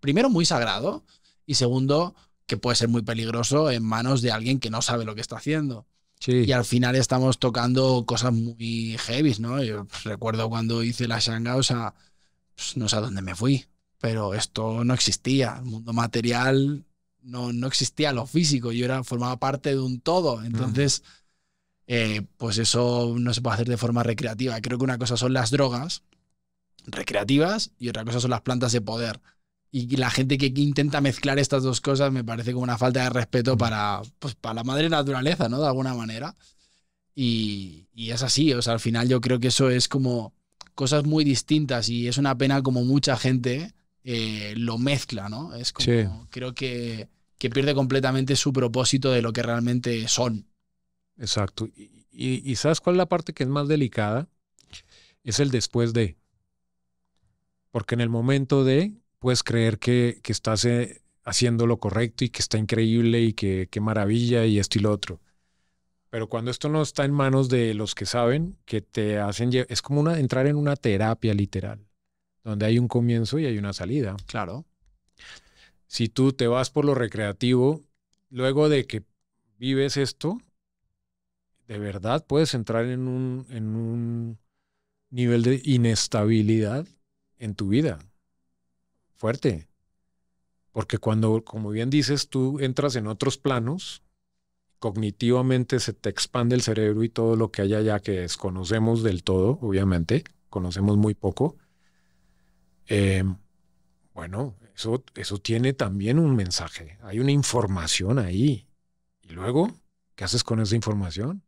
A: primero, muy sagrado y segundo, que puede ser muy peligroso en manos de alguien que no sabe lo que está haciendo. Y al final estamos tocando cosas muy heavy, ¿no? Yo recuerdo cuando hice la Shanga o sea, pues, no sé a dónde me fui, pero esto no existía. El mundo material no, no existía, lo físico. Yo era, formaba parte de un todo. Entonces, eh, pues eso no se puede hacer de forma recreativa. Creo que una cosa son las drogas recreativas y otra cosa son las plantas de poder. Y la gente que intenta mezclar estas dos cosas me parece como una falta de respeto mm. para, pues, para la madre naturaleza, ¿no? De alguna manera. Y, es así, o sea, al final yo creo que eso es como cosas muy distintas y es una pena como mucha gente eh, lo mezcla, ¿no? Es como, creo que, que, pierde completamente su propósito de lo que realmente son. Exacto. y, ¿sabes cuál es la parte que es más delicada? Es el después de.
B: Porque en el momento de puedes creer que, estás eh, haciendo lo correcto y que está increíble y que qué maravilla y esto y lo otro. Pero cuando esto no está en manos de los que saben, que te hacen, es como una, entrar en una terapia literal, donde hay un comienzo y hay una salida. Claro. Si tú te vas por lo recreativo, luego de que vives esto, de verdad puedes entrar en un, en un nivel de inestabilidad en tu vida Fuerte. Porque cuando, como bien dices, tú entras en otros planos, cognitivamente se te expande el cerebro y todo lo que haya allá que desconocemos del todo, obviamente, conocemos muy poco. Eh, bueno, eso, eso tiene también un mensaje, hay una información ahí. Y luego, ¿qué haces con esa información?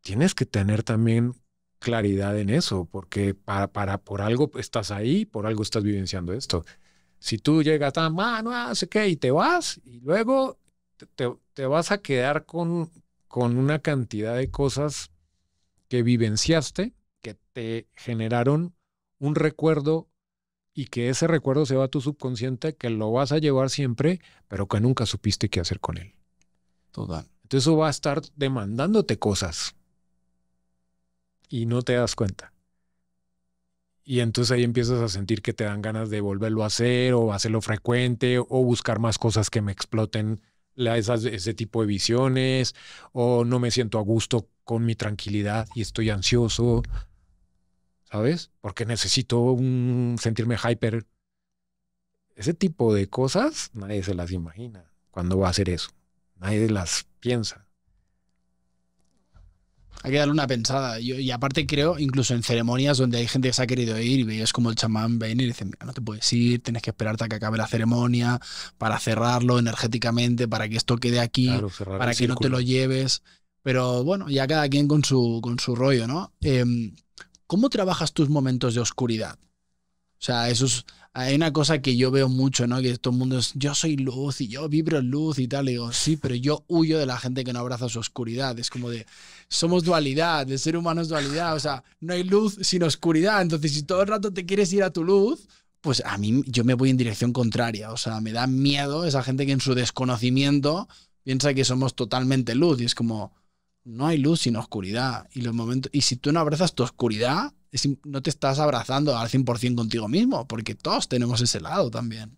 B: Tienes que tener también claridad en eso, porque para, para, por algo estás ahí, por algo estás vivenciando esto. Si tú llegas a, ah, no ah, sé qué, y te vas, y luego te, vas a quedar con, con una cantidad de cosas que vivenciaste, que te generaron un recuerdo y que ese recuerdo se va a tu subconsciente, que lo vas a llevar siempre, pero que nunca supiste qué hacer con él. Total. Entonces eso va a estar demandándote cosas y no te das cuenta. Y entonces ahí empiezas a sentir que te dan ganas de volverlo a hacer o hacerlo frecuente o buscar más cosas que me exploten ese tipo de visiones o no me siento a gusto con mi tranquilidad y estoy ansioso, ¿sabes? Porque necesito un, sentirme hyper. Ese tipo de cosas nadie se las imagina cuando va a hacer eso. Nadie las piensa.
A: Hay que darle una pensada. y aparte creo, incluso en ceremonias donde hay gente que se ha querido ir y veis como el chamán venir y dice, mira, no te puedes ir, tienes que esperarte a que acabe la ceremonia para cerrarlo energéticamente, para que esto quede aquí, para que no te lo lleves. Pero bueno, ya cada quien con su, con su rollo, ¿no? Em, ¿Cómo trabajas tus momentos de oscuridad? O sea, esos hay una cosa que yo veo mucho, ¿no? Que todo el mundo es, yo soy luz y yo vibro luz y tal. Y digo, sí, pero yo huyo de la gente que no abraza su oscuridad. Es como de, somos dualidad, de ser humano es dualidad. O sea, no hay luz sin oscuridad. Entonces, si todo el rato te quieres ir a tu luz, pues a mí yo me voy en dirección contraria. O sea, me da miedo esa gente que en su desconocimiento piensa que somos totalmente luz. Y es como, no hay luz sin oscuridad. Y, los momentos, y si tú no abrazas tu oscuridad, no te estás abrazando al 100% contigo mismo, porque todos tenemos ese lado también.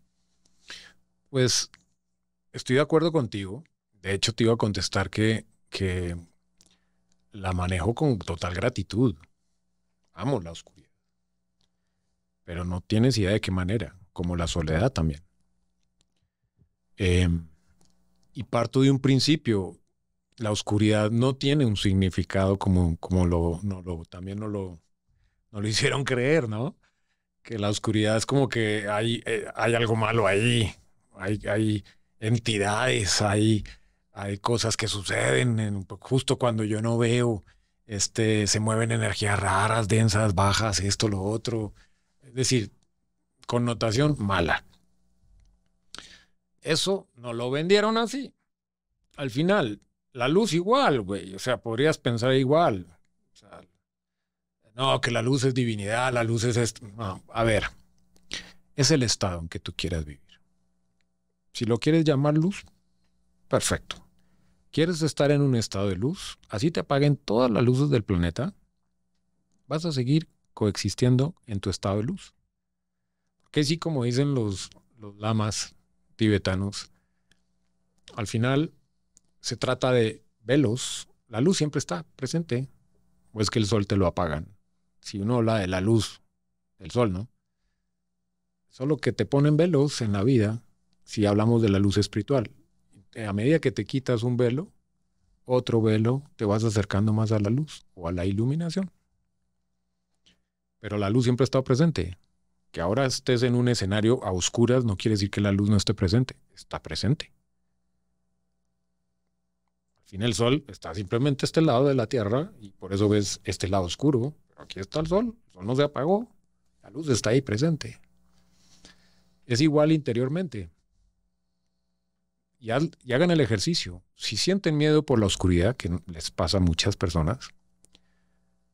B: Pues estoy de acuerdo contigo. De hecho, te iba a contestar que, que la manejo con total gratitud. Amo la oscuridad. Pero no tienes idea de qué manera, como la soledad también. Em, y parto de un principio. La oscuridad no tiene un significado como, como lo, no, lo, también no lo, no lo hicieron creer, ¿no? Que la oscuridad es como que hay, eh, hay algo malo ahí, hay, hay entidades, hay, hay cosas que suceden justo cuando yo no veo, este, se mueven energías raras, densas, bajas, esto, lo otro. Es decir, connotación mala. Eso no lo vendieron así. Al final, la luz igual, güey. O sea, podrías pensar igual. O sea, no, que la luz es divinidad, la luz es esto. a ver, es el estado en que tú quieras vivir. Si lo quieres llamar luz, perfecto. ¿Quieres estar en un estado de luz? Así te apaguen todas las luces del planeta. Vas a seguir coexistiendo en tu estado de luz. Que sí, como dicen los, los lamas tibetanos, al final se trata de velos. La luz siempre está presente. O es que el sol te lo apagan si uno habla de la luz el sol, ¿no? Solo que te ponen velos en la vida si hablamos de la luz espiritual. A medida que te quitas un velo, otro velo, te vas acercando más a la luz o a la iluminación. Pero la luz siempre ha estado presente. Que ahora estés en un escenario a oscuras no quiere decir que la luz no esté presente. Está presente. Al fin el sol está simplemente este lado de la Tierra y por eso ves este lado oscuro aquí está el sol, el sol no se apagó, la luz está ahí presente. Es igual interiormente. Y, hagan el ejercicio. Si sienten miedo por la oscuridad, que les pasa a muchas personas,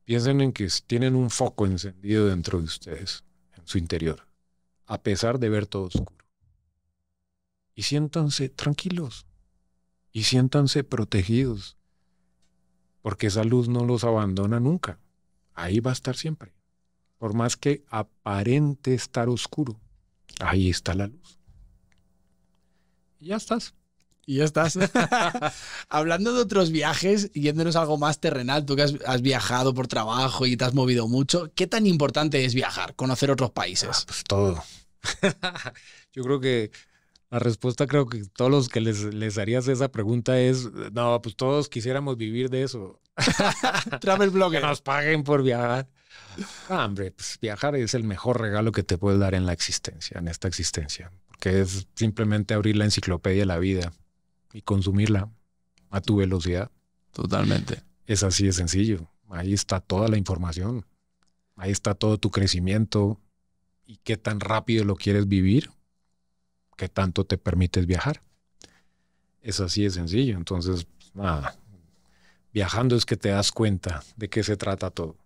B: piensen en que tienen un foco encendido dentro de ustedes, en su interior, a pesar de ver todo oscuro. Y siéntanse tranquilos y siéntanse protegidos, porque esa luz no los abandona nunca ahí va a estar siempre. Por más que aparente estar oscuro, ahí está la luz.
A: Y ya estás. Y ya estás. Hablando de otros viajes, yéndonos algo más terrenal, tú que has, viajado por trabajo y te has movido mucho, ¿qué tan importante es viajar, conocer otros países? Ah, pues todo.
B: Yo creo que la respuesta creo que todos los que les, les harías esa pregunta es, eh, no, pues todos quisiéramos vivir de eso. Travel blogger. Que nos paguen por viajar. Ah, hombre, pues viajar es el mejor regalo que te puedes dar en la existencia, en esta existencia. Porque es simplemente abrir la enciclopedia de la vida y consumirla a tu velocidad. Totalmente. Es así de sencillo. Ahí está toda la información. Ahí está todo tu crecimiento y qué tan rápido lo quieres vivir que tanto te permites viajar. Es así de sencillo. Entonces, pues, nada, viajando es que te das cuenta de qué se trata todo.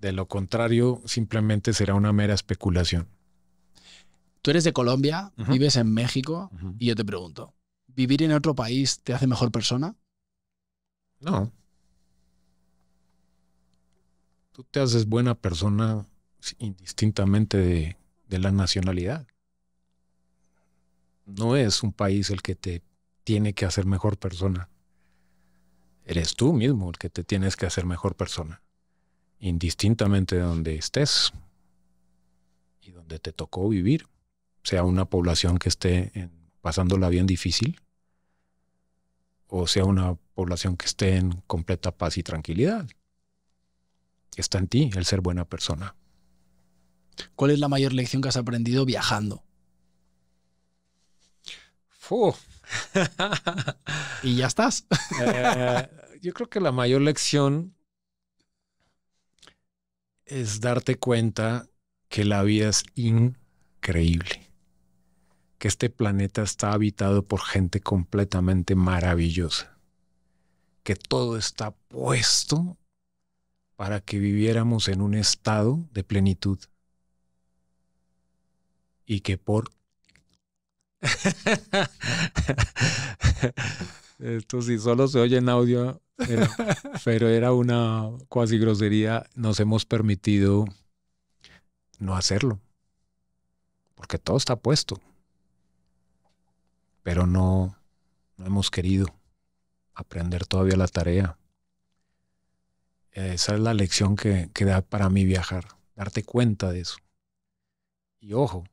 B: De lo contrario, simplemente será una mera especulación.
A: Tú eres de Colombia, vives en México, y yo te pregunto, ¿vivir en otro país te hace mejor persona?
B: No. Tú te
A: haces buena persona
B: indistintamente de la nacionalidad no es un país el que te tiene que hacer mejor persona. Eres tú mismo el que te tienes que hacer mejor persona, indistintamente de donde estés y donde te tocó vivir, sea una población que esté la pasándola bien difícil o sea una población que esté en completa paz y tranquilidad. Está en ti el ser buena persona.
A: ¿Cuál es la mayor lección que has aprendido viajando? y ya estás. Eh, yo
B: creo que la mayor lección es darte cuenta que la vida es increíble, que este planeta está habitado por gente completamente maravillosa, que todo está puesto para que viviéramos en un estado de plenitud y que por Esto sí, solo se oye en audio, pero era una cuasi grosería. Nos hemos permitido no hacerlo, porque todo está puesto, pero no, no hemos querido aprender todavía la tarea. Esa es la lección que, que da para mí viajar, darte cuenta de eso. Y ojo,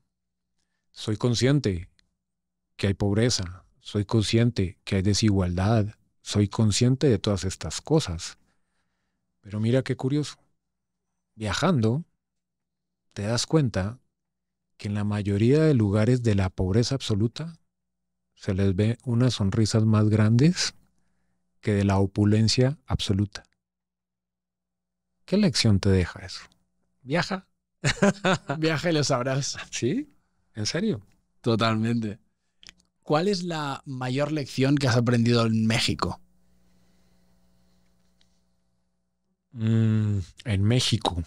B: soy consciente que hay pobreza, soy consciente que hay desigualdad, soy consciente de todas estas cosas. Pero mira qué curioso. Viajando, te das cuenta que en la mayoría de lugares de la pobreza absoluta se les ve unas sonrisas más grandes que de la opulencia absoluta. ¿Qué lección te deja eso?
A: Viaja. Viaja y lo sabrás. ¿Sí? ¿En serio? Totalmente. ¿Cuál es la mayor lección que has aprendido en México?
B: Mm, en México.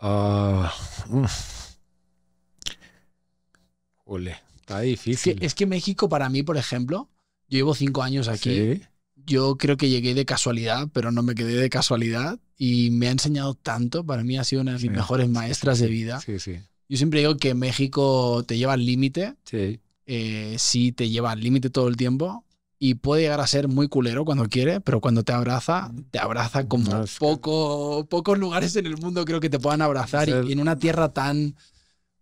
A: Ah. está difícil. Es que, México, para mí, por ejemplo, yo llevo cinco años aquí. Yo creo que llegué de casualidad, pero no me quedé de casualidad. Y me ha enseñado tanto. Para mí ha sido una de mis mejores maestras de vida. Sí, sí. Yo siempre digo que México te lleva al límite. Sí. Eh, sí, te lleva al límite todo el tiempo. Y puede llegar a ser muy culero cuando quiere, pero cuando te abraza, te abraza mm, como pocos lugares en el mundo creo que te puedan abrazar. Y en una tierra tan,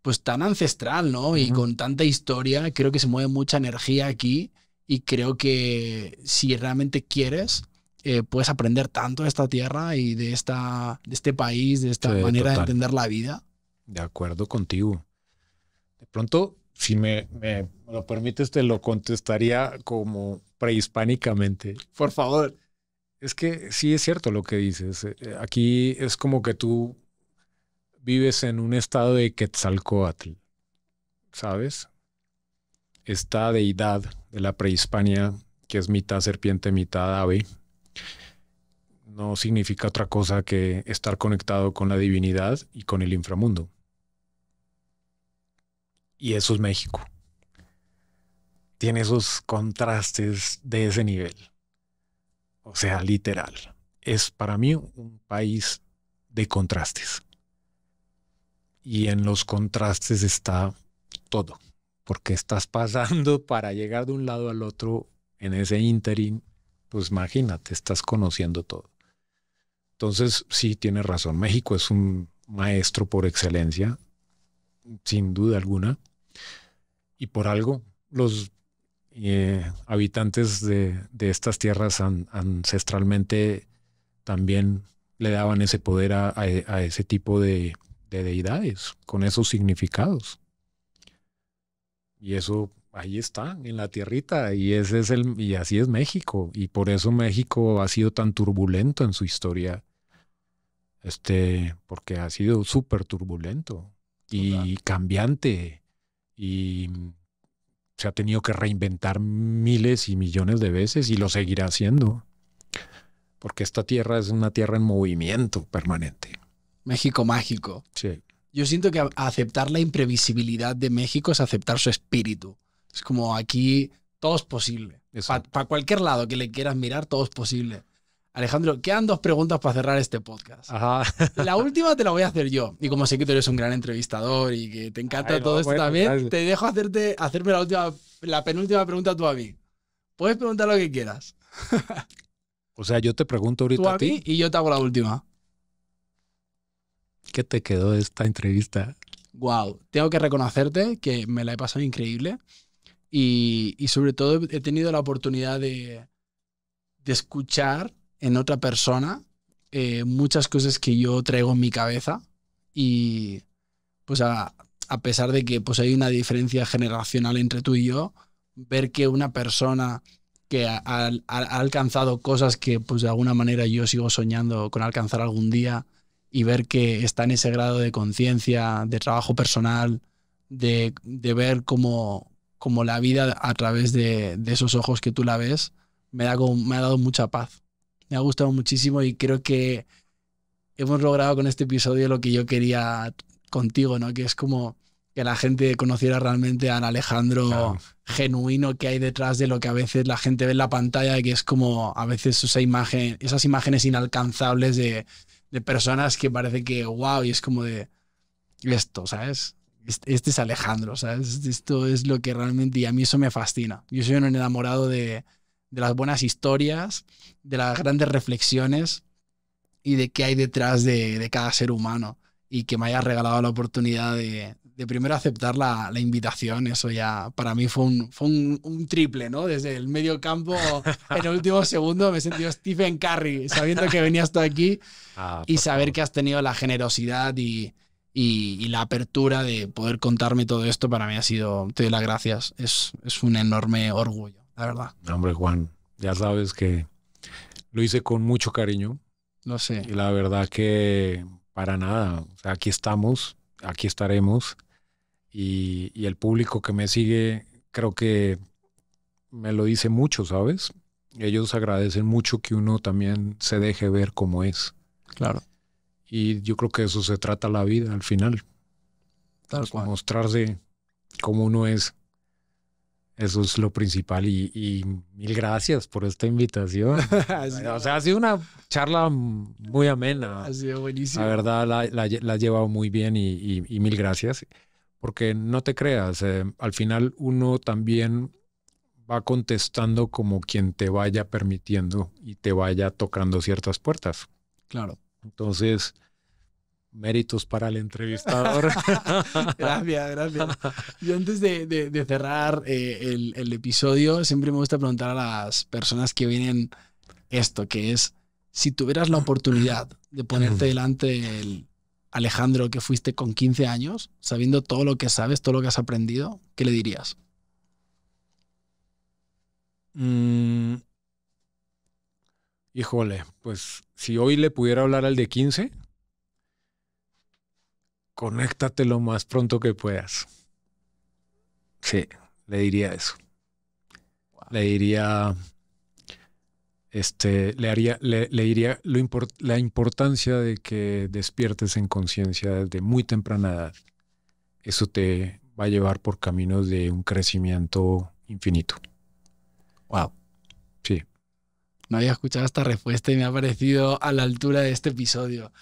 A: pues tan ancestral, ¿no? Y con tanta historia, creo que se mueve mucha energía aquí. Y creo que si realmente quieres, eh, puedes aprender tanto de esta tierra y de, esta, de este país, de esta manera de entender la vida.
B: De acuerdo contigo. De pronto, si me, lo permites, te lo contestaría como prehispánicamente. Por favor. Es que sí es cierto lo que dices. Eh, eh, aquí es como que tú vives en un estado de Quetzalcoatl, ¿sabes? Esta deidad de la prehispania, que es mitad serpiente, mitad ave, no significa otra cosa que estar conectado con la divinidad y con el inframundo. Y eso es México. Tiene esos contrastes de ese nivel. O sea, literal. Es para mí un país de contrastes. Y en los contrastes está todo, porque estás pasando para llegar de un lado al otro en ese interín, pues imagínate, estás conociendo todo. Entonces, sí, tienes razón, México es un maestro por excelencia sin duda alguna. Y por algo, los eh, habitantes de, estas tierras ancestralmente también le daban ese poder a, e, ese tipo de, deidades, con esos significados. Y eso ahí está, en la tierrita, y ese es el, y así es México. Y por eso México ha sido tan turbulento en su historia. Este, porque ha sido súper turbulento y cambiante y se ha tenido que reinventar miles y millones de veces y lo seguirá haciendo. Porque esta tierra es una tierra en
A: movimiento permanente. México mágico. Yo siento que aceptar la imprevisibilidad de México es aceptar su espíritu. Es como aquí todo es posible. Para cualquier lado que le quieras mirar, todo es posible. Alejandro, quedan dos preguntas para cerrar este podcast. La última te la voy a hacer yo. Y como sé que tú eres un gran entrevistador y que te encanta todo esto también, te dejo hacerte, hacerme la, última, la penúltima pregunta tú a mí. Puedes preguntar lo que quieras.
B: O sea, yo te pregunto ahorita a, ti. y yo te hago la última. ¿Qué te quedó de esta entrevista?
A: Wow, tengo que reconocerte que me la he pasado increíble y, sobre todo he tenido la oportunidad de, de escuchar en otra persona eh, muchas cosas que yo traigo en mi cabeza y pues a, pesar de que pues hay una diferencia generacional entre tú y yo, ver que una persona que ha, alcanzado cosas que pues de alguna manera yo sigo soñando con alcanzar algún día y ver que está en ese grado de conciencia, de trabajo personal, de, ver como, como la vida a través de, esos ojos que tú la ves, me, me ha dado mucha paz. Me ha gustado muchísimo y creo que hemos logrado con este episodio lo que yo quería contigo, ¿no? Que es como que la gente conociera realmente al Alejandro genuino que hay detrás de lo que a veces la gente ve en la pantalla, que es como a veces esas imágenes inalcanzables de, personas que parece que, wow, y es como de esto, ¿sabes? Este, es Alejandro, ¿sabes? Esto es lo que realmente, y a mí eso me fascina. Yo soy un enamorado de, de las buenas historias, de las grandes reflexiones y de qué hay detrás de, cada ser humano. Y que me hayas regalado la oportunidad de, de primero aceptar la, invitación, eso ya para mí fue un, un, triple, ¿no? Desde el medio campo, en el último segundo me sentí Stephen Curry, sabiendo que venías tú aquí ah, y saber que has tenido la generosidad y, y, la apertura de poder contarme todo esto, para mí ha sido, te doy las gracias, es un enorme orgullo la verdad.
B: Hombre, Juan, ya sabes que lo hice con mucho cariño. No sé. Y la verdad que para nada. aquí estamos, aquí estaremos. Y, el público que me sigue creo que me lo dice mucho, ¿sabes? Ellos agradecen mucho que uno también se deje ver como es. Claro. Y yo creo que eso se trata la vida al final. Tal Mostrarse como uno es. Eso es lo principal y, mil gracias por esta invitación. o sea, ha sido una charla muy
A: amena. Ha sido buenísima. La
B: verdad, la, la, he llevado muy bien y, mil gracias. Porque no te creas, eh, al final uno también va contestando como quien te vaya permitiendo y te vaya tocando ciertas puertas. Claro. Entonces, méritos para el entrevistador. gracias,
A: gracias. Yo antes de, cerrar eh, el, episodio, siempre me gusta preguntar a las personas que vienen esto, que es, si tuvieras la oportunidad de ponerte delante el Alejandro que fuiste con 15 años, sabiendo todo lo que sabes, todo lo que has aprendido, ¿qué le dirías? Mm. Híjole, pues si hoy le pudiera hablar
B: al de 15, conéctate lo más pronto que puedas. Sí, le diría eso. Le diría, este, le haría, le, diría lo la importancia de que despiertes en conciencia desde muy temprana edad. Eso te va a llevar por caminos de un crecimiento infinito. Wow. Sí.
A: No había escuchado esta respuesta y me ha parecido a la altura de este episodio.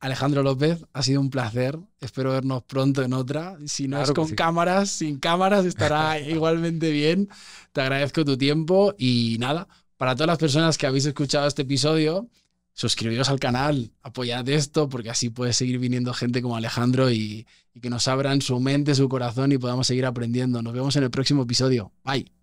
A: Alejandro López, ha sido un placer. Espero vernos pronto en otra. Si no es con cámaras, sin cámaras, estará igualmente bien. Te agradezco tu tiempo y nada, para todas las personas que habéis escuchado este episodio, suscribiros al canal, apoyad esto, porque así puede seguir viniendo gente como Alejandro y que nos abran su mente, su corazón y podamos seguir aprendiendo. Nos vemos en el próximo episodio. Bye.